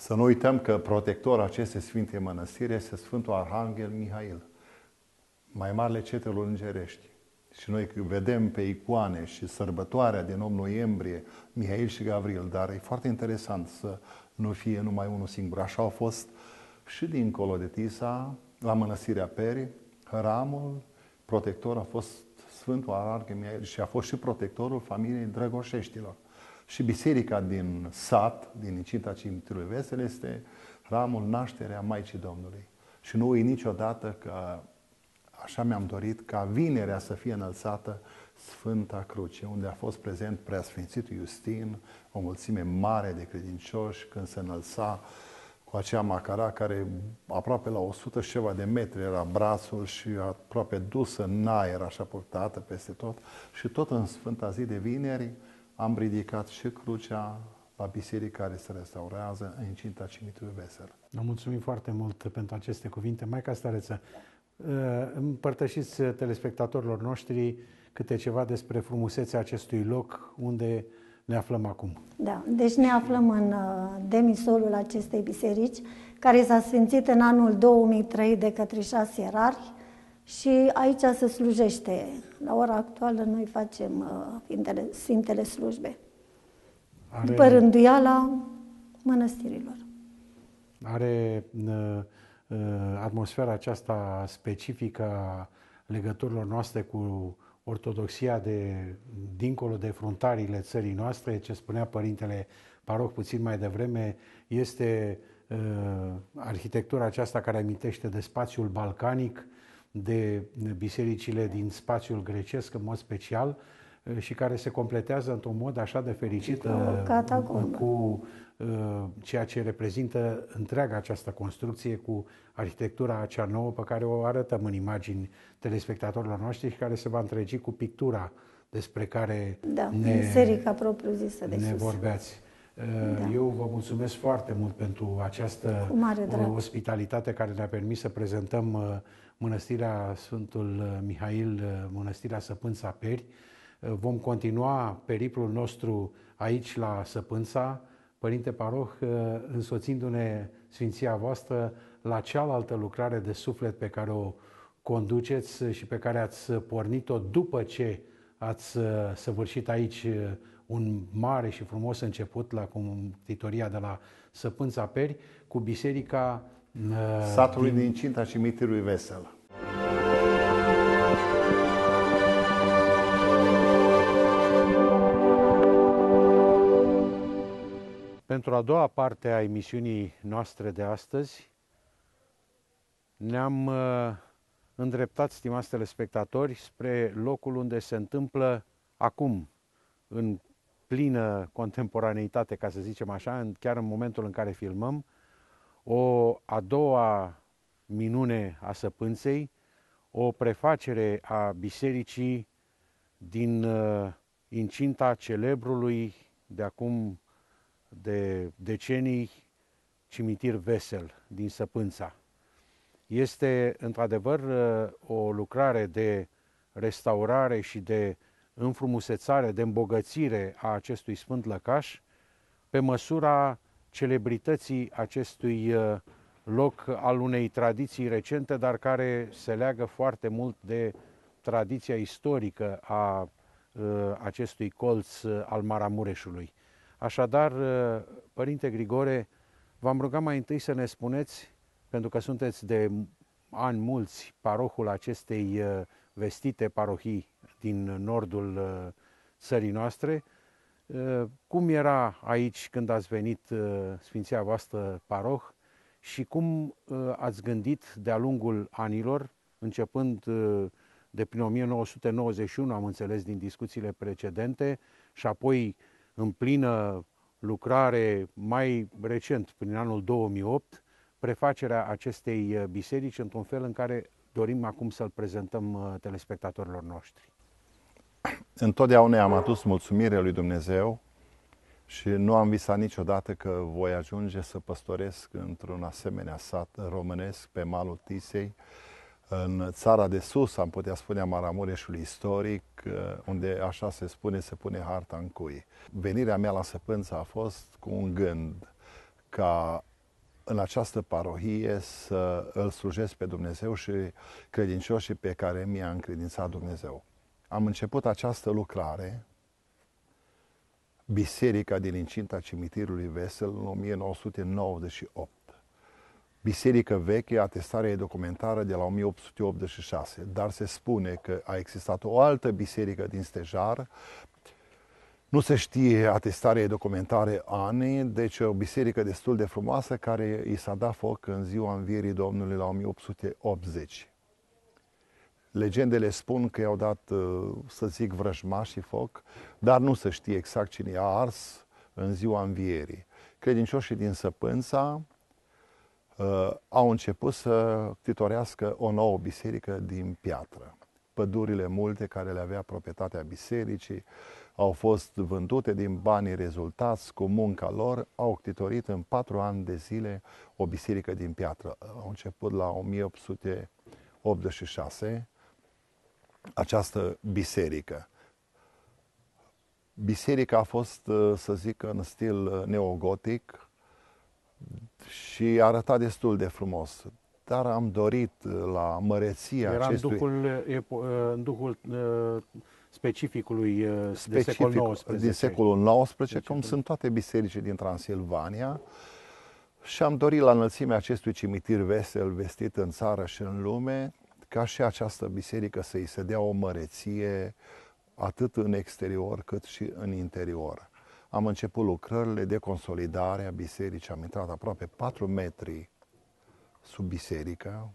Speaker 2: Să nu uităm că protectorul acestei sfinte mănăstiri este Sfântul Arhanghel Mihail, mai marele cetelor îngerești. Și noi vedem pe icoane și sărbătoarea din 8 noiembrie, Mihail și Gavril, dar e foarte interesant să nu fie numai unul singur. Așa au fost și dincolo de Tisa, la Mănăstirea Peri, Hramul protector a fost Sfântul arhanghel Mihail și a fost și protectorul familiei Drăgoșeștilor. Și biserica din sat, din Icinta Cimitirului Vesel, este ramul nașterea Maicii Domnului. Și nu uit niciodată că așa mi-am dorit ca vinerea să fie înălțată Sfânta Cruce, unde a fost prezent preasfințitul Iustin, o mulțime mare de credincioși, când se înălța cu acea macara care aproape la 100 și ceva de metri era brațul și aproape dusă în aer, așa purtată peste tot. Și tot în Sfânta zi de vineri, am ridicat și crucea la biserica care se restaurează în cinta cimitului Vesel.
Speaker 1: Vă mulțumim foarte mult pentru aceste cuvinte. Maica Stareță, ă, împărtășiți telespectatorilor noștri câte ceva despre frumusețea acestui loc unde ne aflăm acum.
Speaker 4: Da, deci ne aflăm în ă, demisolul acestei biserici, care s-a sfințit în anul 2003 de către șase ierarhi, și aici se slujește. La ora actuală noi facem uh, Sfintele Slujbe. Are... După rânduiala mănăstirilor.
Speaker 1: Are uh, uh, atmosfera aceasta specifică a legăturilor noastre cu ortodoxia de dincolo de fruntarile țării noastre, ce spunea părintele Paroc puțin mai devreme, este uh, arhitectura aceasta care amintește de spațiul balcanic, uh, de bisericile din spațiul grecesc în mod special eh, și care se completează într-un mod așa de fericit cu eh, eh, ceea ce reprezintă întreaga această construcție cu arhitectura acea nouă pe care o arătăm în imagini telespectatorilor noștri și care se va întregi cu pictura despre care da, ne, biserica
Speaker 4: propriu zisă de ne sus. vorbeați.
Speaker 1: Da. Eu vă mulțumesc foarte mult pentru această ospitalitate care ne-a permis să prezentăm Mănăstirea Sfântul uh, Mihail, uh, Mănăstirea Săpânța Peri. Uh, vom continua periplul nostru aici la Săpânța, Părinte Paroh, însoțindu-ne Sfinția voastră la cealaltă lucrare de suflet pe care o conduceți și pe care ați pornit-o după ce ați săvârșit aici un mare și frumos început la cumtitoria de la Săpânța Peri
Speaker 2: cu Biserica Eh, satului din, din Cinta și Mitirului Vesel.
Speaker 1: Pentru a doua parte a emisiunii noastre de astăzi, ne-am eh, îndreptat, stimați spectatori, spre locul unde se întâmplă acum, în plină contemporaneitate, ca să zicem așa, chiar în momentul în care filmăm, o a doua minune a săpânței, o prefacere a bisericii din uh, incinta celebrului de acum de decenii cimitir vesel din Săpânța. Este într-adevăr uh, o lucrare de restaurare și de înfrumusețare, de îmbogățire a acestui sfânt lăcaș pe măsura celebrității acestui uh, loc al unei tradiții recente, dar care se leagă foarte mult de tradiția istorică a uh, acestui colț uh, al Maramureșului. Așadar, Părinte Grigore, v-am rugat mai întâi să ne spuneți, pentru că sunteți de ani mulți parohul acestei vestite parohii din nordul țării noastre, Eh, cum era aici când ați venit, eh, Sfinția voastră paroh, și cum eh, ați gândit de-a lungul anilor, începând de prin 1991, am înțeles din discuțiile precedente, și apoi în plină lucrare mai recent, prin anul 2008, prefacerea acestei biserici într-un fel în care dorim acum să-l prezentăm telespectatorilor noștri
Speaker 2: întotdeauna am adus mulțumire lui Dumnezeu și nu am visat niciodată că voi ajunge să păstoresc într-un asemenea sat românesc pe malul Tisei, în țara de sus, am putea spune, a Maramureșului istoric, unde, așa se spune, se pune harta în cui. Venirea mea la Săpânța a fost cu un gând ca în această parohie să îl slujesc pe Dumnezeu și credincioșii pe care mi-a încredințat Dumnezeu am început această lucrare, biserica din incinta cimitirului Vesel în 1998. Biserică veche, atestarea e documentară de la 1886, dar se spune că a existat o altă biserică din Stejar, nu se știe atestarea documentare anii, deci o biserică destul de frumoasă care i s-a dat foc în ziua învierii Domnului la 1880. Legendele spun că i-au dat, uh, să zic, vrăjmașii foc, dar nu se știe exact cine i-a ars în ziua învierii. Credincioșii din Săpânța uh, au început să titorească o nouă biserică din piatră. Pădurile multe care le avea proprietatea bisericii au fost vândute din banii rezultați cu munca lor, au titorit în patru ani de zile o biserică din piatră. Au început la 1800 86 această biserică. Biserica a fost, uh, să zic, în stil uh, neogotic și arăta destul de frumos. Dar am dorit uh, la măreția Era acestui... Era
Speaker 1: în duhul, în duhul specificului Specific, de secolul XIX. Din
Speaker 2: secolul XIX, deci, cum sunt toate bisericile din Transilvania. Și am dorit la înălțimea acestui cimitir vesel vestit în țară și în lume ca și această biserică să-i se dea o măreție atât în exterior cât și în interior. Am început lucrările de consolidare a bisericii, am intrat aproape 4 metri sub biserică,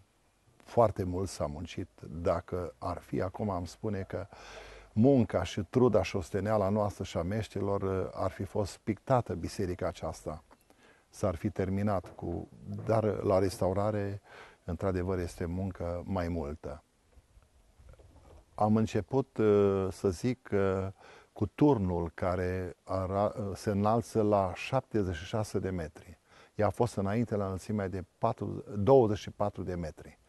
Speaker 2: foarte mult s-a muncit, dacă ar fi, acum am spune că munca și truda și osteneala noastră și a meștilor uh, ar fi fost pictată biserica aceasta. S-ar fi terminat cu, dar la restaurare într-adevăr este muncă mai multă. Am început, uh, să zic, cu turnul care uh, se înalță la 76 de metri. Ea a fost înainte la înălțimea de 4, 24 de metri.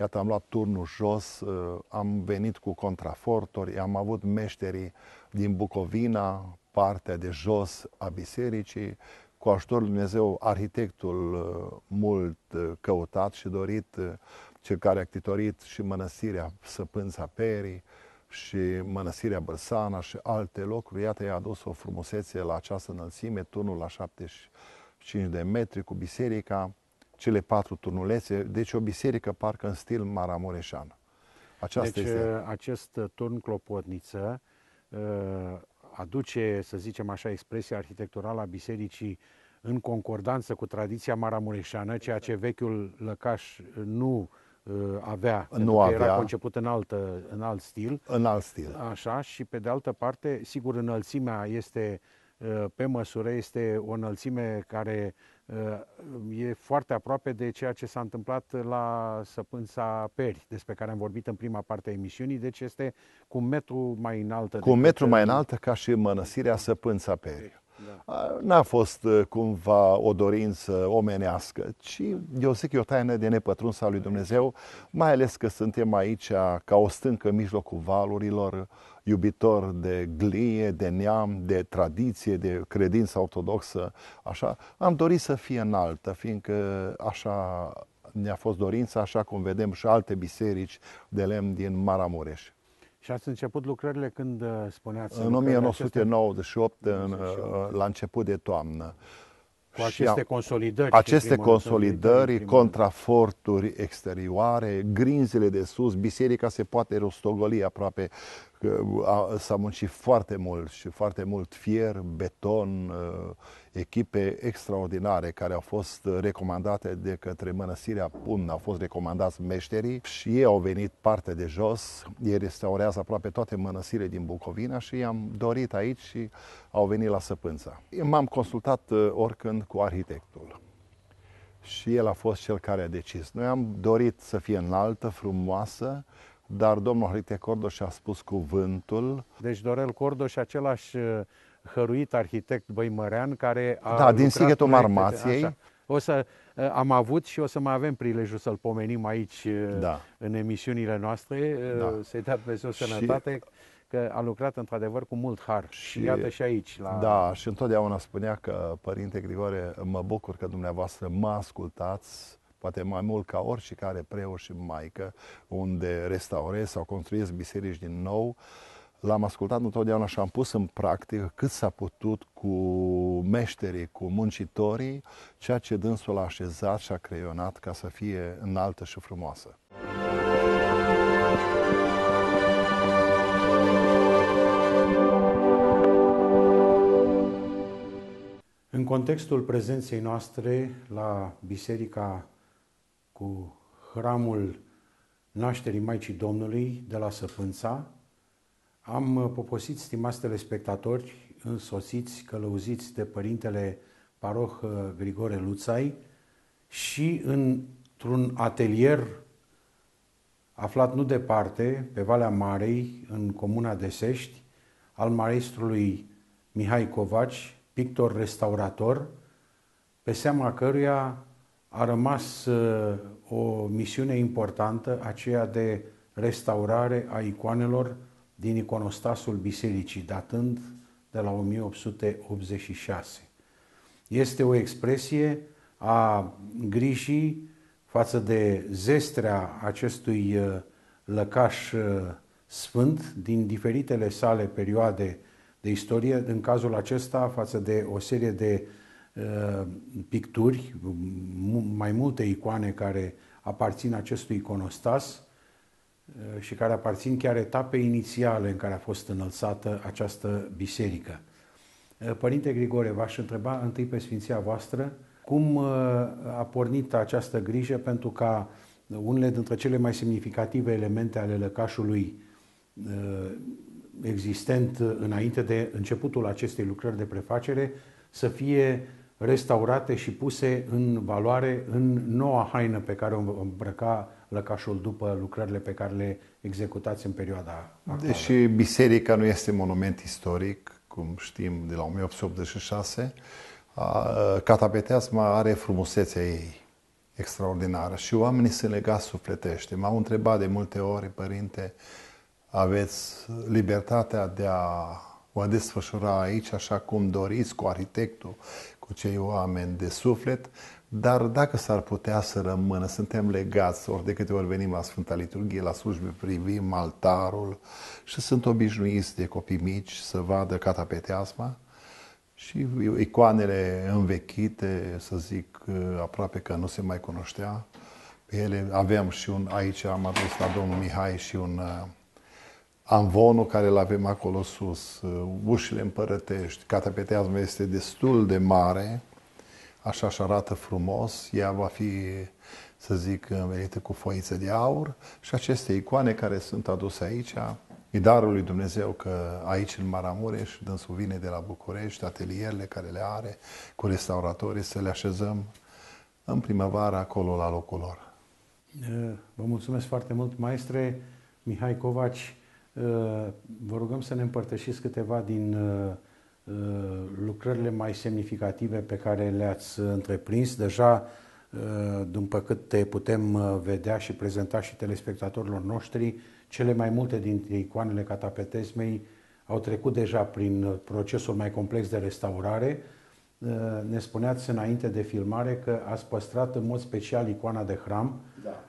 Speaker 2: Iată, am luat turnul jos, uh, am venit cu contrafortori, am avut meșterii din Bucovina, partea de jos a bisericii, cu ajutorul Lui Dumnezeu, arhitectul uh, mult uh, căutat și dorit, uh, cel care a ctitorit și mănăstirea Săpânța Perii și mănăstirea Bărsana și alte locuri. Iată, i-a adus o frumusețe la această înălțime, turnul la 75 de metri cu biserica, cele patru turnulețe, deci o biserică parcă în stil maramureșan. Aceasta deci este...
Speaker 1: acest turn clopotniță aduce, să zicem așa, expresia arhitecturală a bisericii în concordanță cu tradiția maramureșană, ceea ce exact. vechiul lăcaș uh, nu uh, avea, nu avea. era conceput în, altă, în alt stil. În alt stil. Așa, și pe de altă parte, sigur, înălțimea este uh, Ă, pe măsură, este o înălțime care ă, e foarte aproape de ceea ce s-a întâmplat la Săpânța Peri, despre care am vorbit în prima parte a emisiunii, deci este cu un metru mai înaltă. Cu un metru ă, mai
Speaker 2: înaltă ca și mănăsirea Săpânța Peri. Da. N-a fost uh, cumva o dorință omenească, ci eu zic că e o taină de nepătruns a lui Dumnezeu, mai ales că suntem aici ca o stâncă în mijlocul valurilor, iubitor de glie, de neam, de tradiție, de credință ortodoxă, așa. Am dorit să fie înaltă, fiindcă așa ne-a fost dorința, așa cum vedem și alte biserici de lemn din Maramureș.
Speaker 1: Și ați început lucrările când uh, spuneați? În 1998,
Speaker 2: în, uh, la început de toamnă.
Speaker 1: Cu aceste consolidări. Aceste
Speaker 2: consolidări, contraforturi exterioare, grinzile de sus, biserica se poate rostogoli aproape S-a muncit foarte mult și foarte mult fier, beton, uh, echipe extraordinare care au fost recomandate de către Mănăsirea Pun, au fost recomandați meșterii și ei au venit parte de jos, ei restaurează aproape toate mănăsirile din Bucovina și i-am dorit aici și au venit la Săpânța. M-am consultat uh, oricând cu arhitectul și el a fost cel care a decis. Noi am dorit să fie înaltă, frumoasă dar domnul Hrite Cordoș a spus cuvântul.
Speaker 1: Deci Dorel Cordoș, același uh, hăruit arhitect băimărean care a Da, din Sighetul Marmației. O să, uh, am avut și o să mai avem prilejul să-l pomenim aici uh, da. în emisiunile noastre, da. să-i dea o sănătate. Și că a lucrat într-adevăr cu mult har și, și iată și aici. La... Da,
Speaker 2: și întotdeauna spunea că Părinte Grigore, mă bucur că dumneavoastră mă ascultați, poate mai mult ca care preoși și maică, unde restaurez sau construiesc biserici din nou, l-am ascultat întotdeauna și am pus în practică cât s-a putut cu meșterii, cu muncitorii, ceea ce dânsul a așezat și a creionat ca să fie înaltă și frumoasă.
Speaker 1: În contextul prezenței noastre la Biserica cu hramul nașterii Maicii Domnului de la Săpânța. Am poposit, stimați spectatori, însoțiți, călăuziți de Părintele Paroh uh, Grigore Luțai și într-un atelier aflat nu departe, pe Valea Marei, în comuna de Sești, al maestrului Mihai Covaci, pictor restaurator, pe seama căruia a rămas uh, o misiune importantă, aceea de restaurare a icoanelor din iconostasul bisericii, datând de la 1886. Este o expresie a grijii față de zestrea acestui uh, lăcaș uh, sfânt din diferitele sale perioade de istorie, în cazul acesta față de o serie de Uh, picturi, mai multe icoane care aparțin acestui iconostas uh, și care aparțin chiar etapei inițiale în care a fost înălțată această biserică. Uh, Părinte Grigore, v-aș întreba întâi pe Sfinția voastră cum a pornit această grijă pentru ca unele dintre cele mai semnificative elemente ale lăcașului existent înainte de începutul acestei lucrări de prefacere să fie restaurate și puse în valoare în noua haină pe care o îmbrăca lăcașul după lucrările pe care le
Speaker 2: executați în perioada actuală. Deși biserica nu este monument istoric, cum știm de la 1886, catapeteasma are frumusețea ei extraordinară și oamenii se lega sufletește. M-au întrebat de multe ori, părinte, aveți libertatea de a o desfășura aici așa cum doriți, cu arhitectul, cu cei oameni de suflet, dar dacă s-ar putea să rămână, suntem legați, ori de câte ori venim la Sfânta Liturghie, la slujbe, privim altarul și sunt obișnuiți de copii mici să vadă catapeteasma și icoanele învechite, să zic, aproape că nu se mai cunoștea. Pe ele aveam și un, aici am adus la domnul Mihai și un anvonul care îl avem acolo sus, uh, ușile împărătești, catapeteazma este destul de mare, așa și arată frumos, ea va fi, să zic, învelită cu foiță de aur și aceste icoane care sunt aduse aici, e darul lui Dumnezeu că aici în Maramureș, dânsul vine de la București, atelierele care le are cu restauratorii, să le așezăm în primăvară acolo la locul lor.
Speaker 1: Eh, vă mulțumesc foarte mult, maestre Mihai Covaci Uh, vă rugăm să ne împărtășiți câteva din uh, uh, lucrările mai semnificative pe care le-ați întreprins. Deja, după cât te putem vedea și prezenta și telespectatorilor noștri, cele mai multe dintre icoanele catapetesmei au trecut deja prin procesul mai complex de restaurare. Ne spuneați înainte de filmare că ați păstrat în mod special icoana de hram da.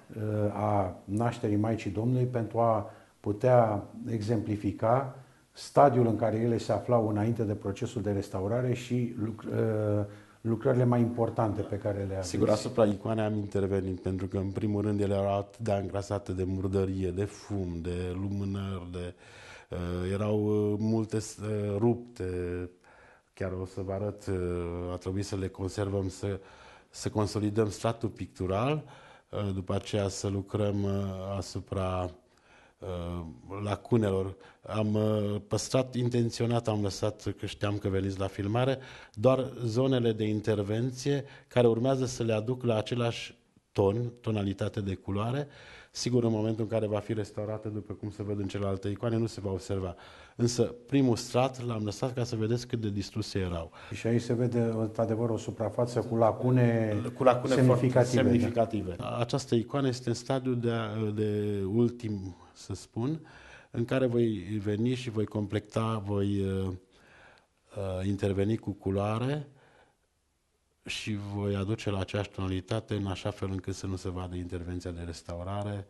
Speaker 1: a nașterii Maicii Domnului pentru a putea exemplifica stadiul în care ele se aflau înainte de procesul de restaurare și lucr- ă, lucrările mai importante pe care le a Sigur, asupra
Speaker 3: icoanei am intervenit, pentru că, în primul rând, ele erau atât de angrasate de murdărie, de fum, de lumânări, de, uh, erau ă, multe uh, rupte. Chiar o să vă arăt, uh, a trebuit să le conservăm, să, să consolidăm stratul pictural, uh, după aceea să lucrăm uh, asupra Uh, lacunelor. Am uh, păstrat intenționat, am lăsat, că știam că veniți la filmare, doar zonele de intervenție care urmează să le aduc la același ton, tonalitate de culoare. Sigur, în momentul în care va fi restaurată, după cum se vede în celelalte icoane, nu se va observa. Însă, primul strat l-am lăsat ca să vedeți cât de distruse erau.
Speaker 1: Și aici se vede, într-adevăr, o suprafață cu lacune, cu lacune semnificative. semnificative.
Speaker 3: Da? Această icoană este în stadiu de, de ultim să spun, în care voi veni și voi completa, voi uh, uh, interveni cu culoare și voi aduce la aceeași tonalitate în așa fel încât să nu se vadă intervenția de restaurare,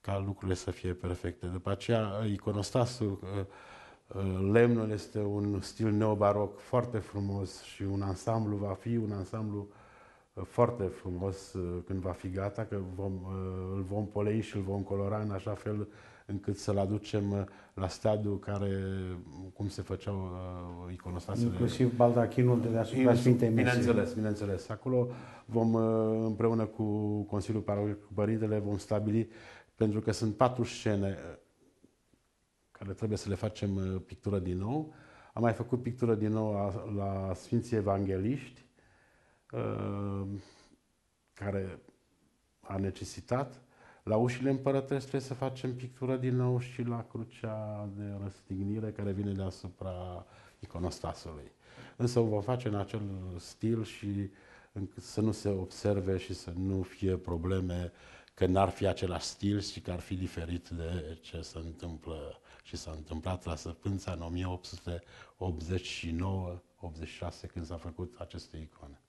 Speaker 3: ca lucrurile să fie perfecte. După aceea, iconostasul, uh, uh, lemnul este un stil neobaroc foarte frumos și un ansamblu va fi un ansamblu uh, foarte frumos uh, când va fi gata, că vom, uh, îl vom polei și îl vom colora în așa fel încât să-l aducem uh, la stadiu care, cum se făceau iconostasele. Inclusiv
Speaker 1: baldachinul de deasupra Sfintei Mesii. Bineînțeles,
Speaker 3: bineînțeles. Acolo vom, împreună cu Consiliul parohic, cu Părintele, vom stabili, pentru că sunt patru scene care trebuie să le facem pictură din nou. Am mai făcut pictură din nou la Sfinții Evangeliști, Ehm, care a necesitat. La ușile împărătești trebuie să facem pictură din nou și la crucea de răstignire care vine deasupra iconostasului. Însă o vom face în acel stil și să nu se observe și să nu fie probleme că n-ar fi același stil și că ar fi diferit de ce se întâmplă și s-a întâmplat la Săpânța în 1889-86 când s-a făcut aceste icoane.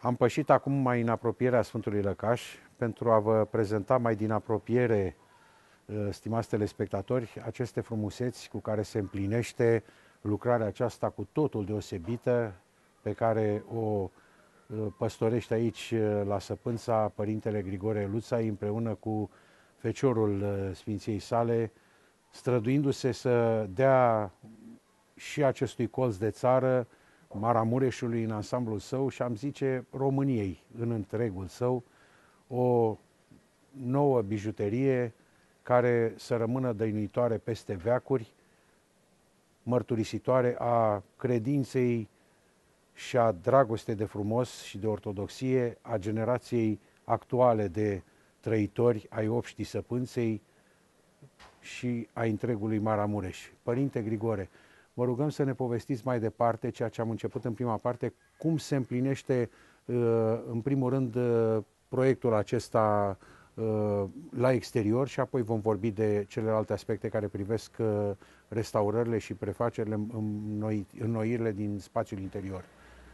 Speaker 1: Am pășit acum mai în apropierea Sfântului Lăcaș pentru a vă prezenta mai din apropiere, uh, stimați telespectatori, aceste frumuseți cu care se împlinește lucrarea aceasta cu totul deosebită pe care o uh, păstorește aici uh, la Săpânța Părintele Grigore Luțai împreună cu feciorul Sfinției sale, străduindu-se să dea și acestui colț de țară, Maramureșului în ansamblul său și am zice României în întregul său, o nouă bijuterie care să rămână dăinuitoare peste veacuri, mărturisitoare a credinței și a dragostei de frumos și de ortodoxie a generației actuale de trăitori ai obștii săpânței, și a întregului Maramureș. Părinte Grigore, vă rugăm să ne povestiți mai departe ceea ce am început în prima parte, cum se împlinește uh, în primul rând uh, proiectul acesta uh, la exterior și apoi vom vorbi de celelalte aspecte care privesc restaurările și prefacerile, înnoirile din spațiul interior.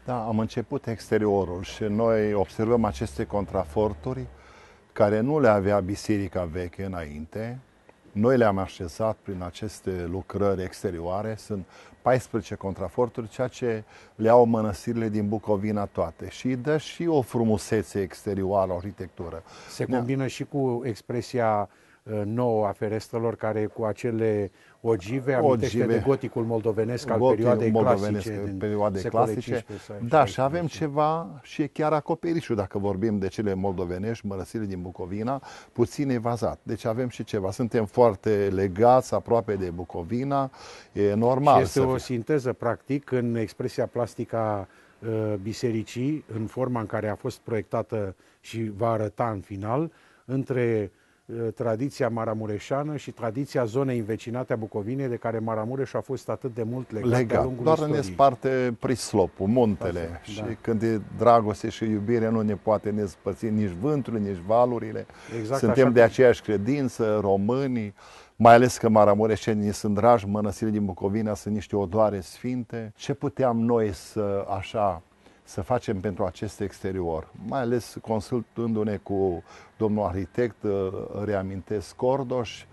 Speaker 2: Da, am început exteriorul și noi observăm aceste contraforturi care nu le avea biserica veche înainte, noi le-am așezat prin aceste lucrări exterioare, sunt 14 contraforturi, ceea ce le au mănăstirile din Bucovina toate și dă și o frumusețe exterioară, o arhitectură. Se combină și cu expresia Uh, nouă a ferestrelor care cu acele ogive, amintește ogive. de
Speaker 1: goticul moldovenesc al Gotic, perioadei moldovenesc, clasice, perioade clasice.
Speaker 2: da, și avem ceva și chiar acoperișul, dacă vorbim de cele moldovenești, mărăsile din Bucovina, puțin evazat. Deci avem și ceva. Suntem foarte legați, aproape de Bucovina, e normal. Și este o fie. sinteză, practic, în expresia plastică a
Speaker 1: uh, bisericii, în forma în care a fost proiectată și va arăta în final, între Eh, tradiția maramureșană și tradiția zonei învecinate a Bucovinei, de care Maramureș a fost atât de mult legat, legat. de lungul Doar istoriei. ne
Speaker 2: sparte prislopul, muntele. da. și da. când e dragoste și iubire, nu ne poate ne spăți nici vântul, nici valurile. Exact Suntem așa de aceeași credință, românii, mai ales că maramureșenii sunt dragi, mănăstirile din Bucovina sunt niște odoare sfinte. Ce puteam noi să așa să facem pentru acest exterior, mai ales consultându-ne cu domnul arhitect, uh, reamintesc Cordoș,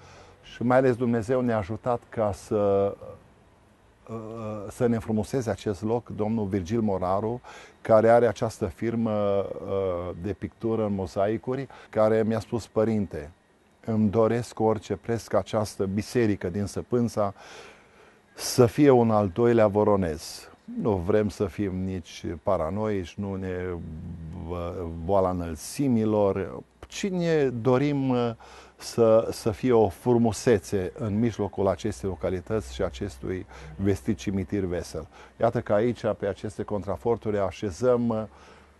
Speaker 2: și mai ales Dumnezeu ne-a ajutat ca să uh, să ne înfrumuseze acest loc domnul Virgil Moraru, care are această firmă uh, de pictură în mozaicuri, care mi-a spus, părinte, îmi doresc cu orice preț ca această biserică din Săpânța să fie un al doilea voronez. Nu vrem să fim nici paranoici, nu ne boala înălțimilor, ci ne dorim uh, să, să fie o frumusețe în mijlocul acestei localități și acestui vestit cimitir vesel. Iată că aici, pe aceste contraforturi, așezăm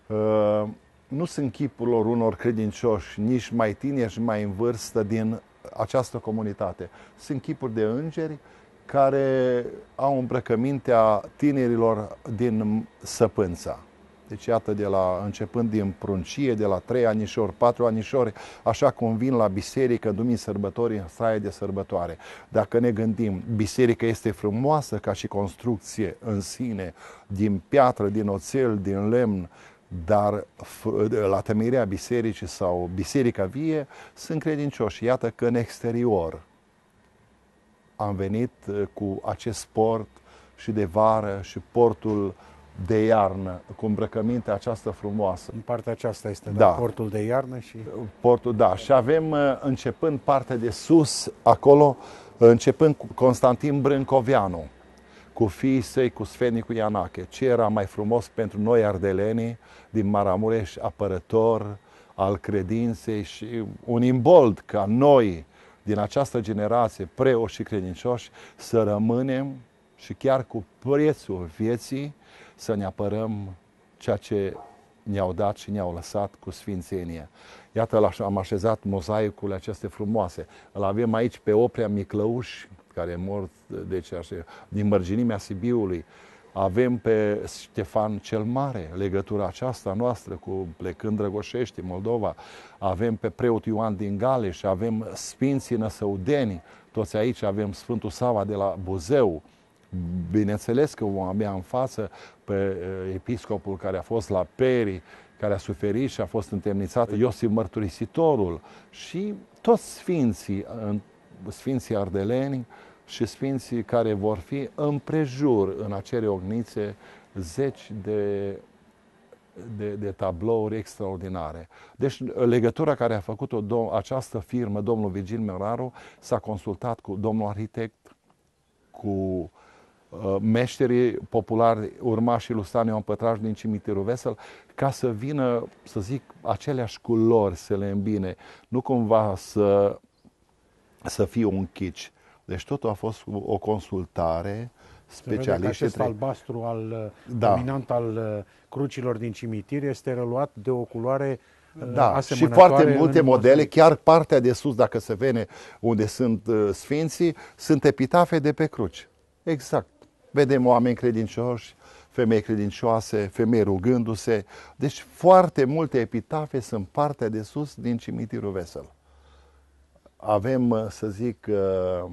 Speaker 2: uh, nu sunt chipul lor unor credincioși, nici mai tineri, nici mai în vârstă din această comunitate. Sunt chipuri de îngeri care au îmbrăcămintea tinerilor din Săpânța. Deci iată, de la, începând din pruncie, de la trei anișori, patru anișori, așa cum vin la biserică, dumii sărbători, în straie de sărbătoare. Dacă ne gândim, biserica este frumoasă ca și construcție în sine, din piatră, din oțel, din lemn, dar la temerea bisericii sau biserica vie sunt credincioși. Iată că în exterior am venit uh, cu acest port și de vară și portul de iarnă, cu îmbrăcămintea aceasta frumoasă. În partea aceasta este da. Da, portul de iarnă și... Portul, da. Și avem, uh, începând partea de sus, acolo, uh, începând cu Constantin Brâncoveanu, cu fiii săi, cu Sfenicul Ianache. Ce era mai frumos pentru noi ardelenii din Maramureș, apărător al credinței și un imbold ca noi, din această generație, preoți și credincioși, să rămânem și chiar cu prețul vieții să ne apărăm ceea ce ne-au dat și ne-au lăsat cu sfințenie. Iată, am așezat mozaicul aceste frumoase. Îl avem aici pe Oprea Miclăuș, care e mort deci, așa, din mărginimea Sibiului. Avem pe Ștefan cel Mare, legătura aceasta noastră cu plecând Drăgoșești, Moldova. Avem pe preot Ioan din și avem Sfinții Năsăudeni, toți aici avem Sfântul Sava de la Buzeu. Bineînțeles că vom avea în față pe eh, episcopul care a fost la Peri, care a suferit și a fost întemnițat, Iosif Mărturisitorul și toți sfinții, sfinții ardeleni, și sfinții care vor fi împrejur în acele ognițe zeci de, de, de tablouri extraordinare. Deci legătura care a făcut-o dom- această firmă, domnul Virgil Meraru, s-a consultat cu domnul arhitect, cu uh, meșterii populari, urmașii lui Ion Pătraș din cimitirul Vesel, ca să vină, să zic, aceleași culori să le îmbine, nu cumva să, să fie un chici. Deci totul a fost o consultare specialistă. Acest
Speaker 1: albastru al, uh, da. dominant al uh, crucilor
Speaker 2: din cimitir este reluat de o culoare
Speaker 1: uh, da, și foarte multe modele,
Speaker 2: chiar partea de sus, dacă se vede unde sunt uh, sfinții, sunt epitafe de pe cruci. Exact. Vedem oameni credincioși, femei credincioase, femei rugându-se. Deci foarte multe epitafe sunt partea de sus din cimitirul Vesel. Avem, să zic, uh,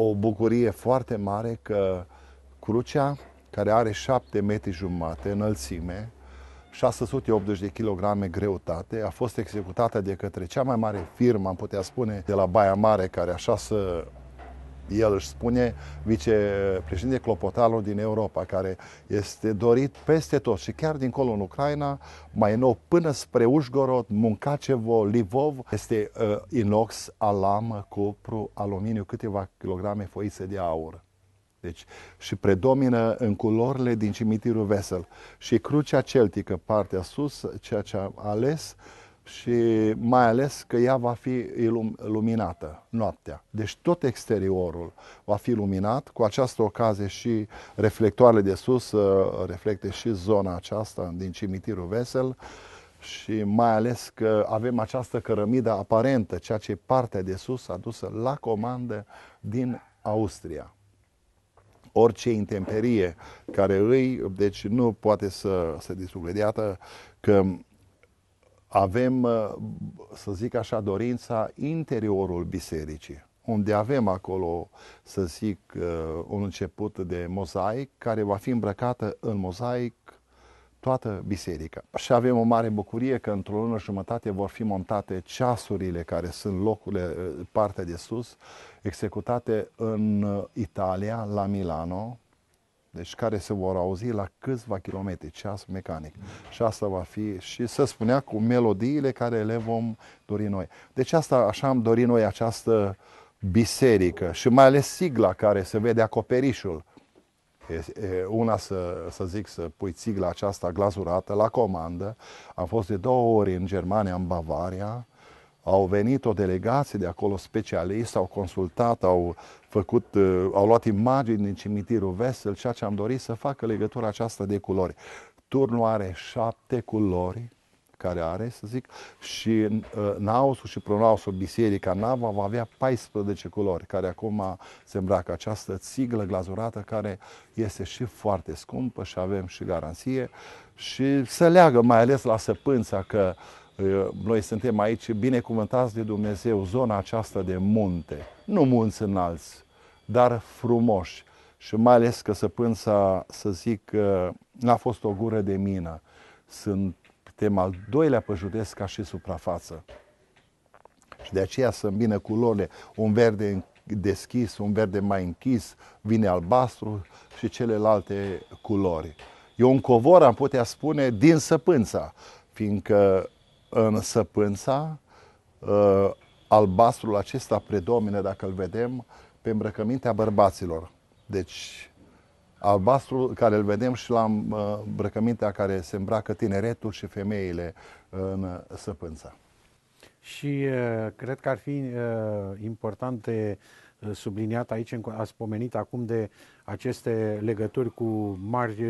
Speaker 2: o bucurie foarte mare că crucea, care are 7 metri jumate înălțime, 680 de kg greutate, a fost executată de către cea mai mare firmă, am putea spune, de la Baia Mare, care așa să el își spune vicepreședinte Clopotarul din Europa, care este dorit peste tot și chiar dincolo în Ucraina, mai nou până spre Ușgorod, Muncacevo, Livov, este uh, inox, alamă, cupru, aluminiu, câteva kilograme foise de aur. Deci, și predomină în culorile din cimitirul Vesel. Și crucea celtică, partea sus, ceea ce am ales, uh, și mai ales că ea va fi iluminată noaptea. Deci tot exteriorul va fi luminat, cu această ocazie și reflectoarele de sus uh, reflecte și zona aceasta din cimitirul Vesel și mai ales că avem această cărămidă aparentă, ceea ce e partea de sus adusă la comandă din Austria orice intemperie care îi, deci nu poate să se distrugă. Iată că avem, uh, să zic așa, dorința interiorul bisericii, unde avem acolo, să zic, uh, un început de mozaic care va fi îmbrăcată în mozaic toată biserica. Și avem o mare bucurie că într-o lună jumătate vor fi montate ceasurile care sunt locurile, uh, partea de sus, executate în Italia, la Milano, deci care se vor auzi la câțiva kilometri, ceas mecanic. Și asta va fi, și să spunea, cu melodiile care le vom dori noi. Deci asta, așa am dorit noi această biserică și mai ales sigla care se vede acoperișul. E, e, una să, să zic să pui sigla aceasta glazurată la comandă. Am fost de două ori în Germania, în Bavaria, au venit o delegație de acolo, specialiști, au consultat, au făcut, uh, au luat imagini din cimitirul Vesel, ceea ce am dorit să facă legătura aceasta de culori. Turnul are șapte culori care are, să zic, și uh, naosul și pronausul biserica Nava va avea 14 culori, care acum se îmbracă această țiglă glazurată, care este și foarte scumpă și avem și garanție și să leagă mai ales la săpânța că uh, Păi, uh, noi suntem aici binecuvântați de Dumnezeu, zona aceasta de munte, nu munți înalți, dar frumoși. Și mai ales că săpânța, să zic, n-a uh, fost o gură de mină. Suntem al doilea pe județ ca și suprafață. Și de aceea sunt bine culorile, un verde deschis, un verde mai închis, vine albastru și celelalte culori. E un covor, am putea spune, din săpânța, fiindcă în săpânța, uh, albastrul acesta predomine, dacă îl vedem, pe îmbrăcămintea bărbaților. Deci, albastrul care îl vedem și la uh, îmbrăcămintea care se îmbracă tineretul și femeile uh, în săpânța.
Speaker 1: Și cred că ar fi important de subliniat aici, ați pomenit acum de aceste legături cu mari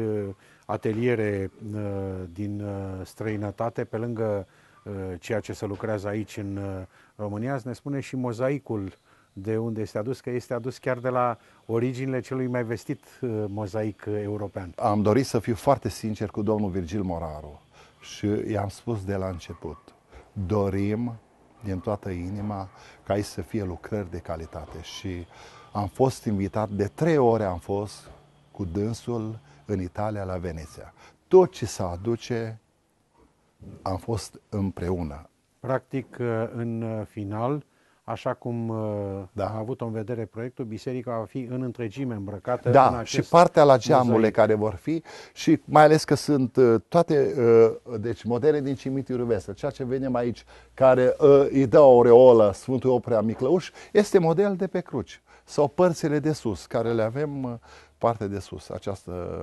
Speaker 1: ateliere din străinătate, pe lângă Uh, ceea ce se lucrează aici în uh, România, ne spune și mozaicul de unde este adus, că este adus chiar de la originile celui mai vestit uh, mozaic european.
Speaker 2: Am dorit să fiu foarte sincer cu domnul Virgil Moraru și i-am spus de la început, dorim din toată inima ca aici să fie lucrări de calitate și am fost invitat, de trei ore am fost cu dânsul în Italia la Veneția. Tot ce se aduce am fost împreună.
Speaker 1: Practic, uh, în uh, final, așa cum uh, da. a avut în vedere proiectul, biserica va fi în întregime îmbrăcată. Da, în acest și partea la geamurile muzeic. care
Speaker 2: vor fi și mai ales că sunt toate, deci modele din cimitirul vesel, ceea ce vedem aici, care îi dă o reolă Sfântul Oprea Miclăuș, este model de pe cruci sau părțile de sus, care le avem parte de sus, această,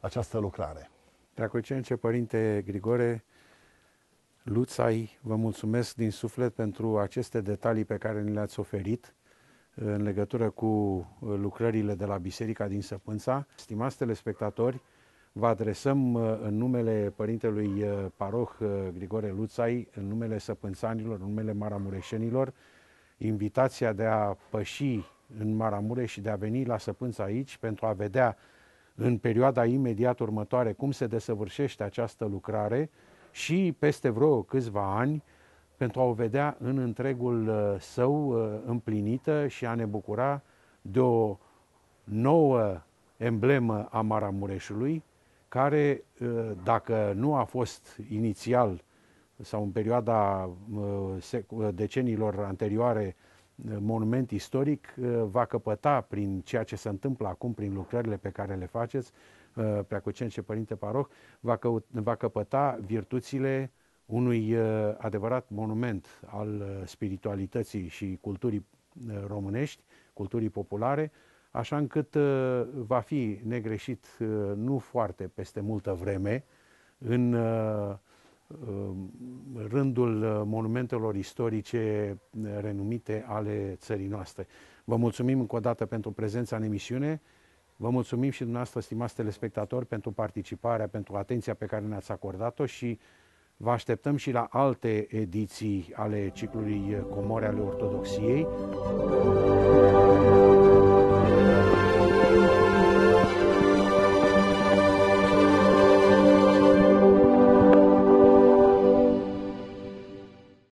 Speaker 2: această lucrare. Preacucenice Părinte Grigore Luțai,
Speaker 1: vă mulțumesc din suflet pentru aceste detalii pe care ni le-ați oferit în legătură cu uh, lucrările de la Biserica din Săpânța. Stimați telespectatori, vă adresăm uh, în numele Părintelui uh, Paroh Grigore Luțai, în numele săpânțanilor, în numele maramureșenilor, invitația de a păși în Maramureș și de a veni la Săpânța aici pentru a vedea în perioada imediat următoare cum se desăvârșește această lucrare și peste vreo câțiva ani pentru a o vedea în întregul uh, său uh, împlinită și a ne bucura de o nouă emblemă a Maramureșului, care, uh, dacă nu a fost inițial sau în perioada deceniilor anterioare Uh, monument istoric uh, va căpăta prin ceea ce se întâmplă acum, prin lucrările pe care le faceți, uh, preacucent ce Părinte Paroh, va, căut, va căpăta virtuțile unui adevărat monument al spiritualității și culturii românești, culturii populare, așa încât va fi negreșit nu foarte peste multă vreme în Um, rândul uh, monumentelor istorice uh, renumite ale țării noastre. Vă mulțumim încă o dată pentru prezența în emisiune, vă mulțumim și dumneavoastră, stimați telespectatori, pentru participarea, pentru atenția pe care ne-ați acordat-o și vă așteptăm și la alte ediții ale ciclului Comore ale Ortodoxiei.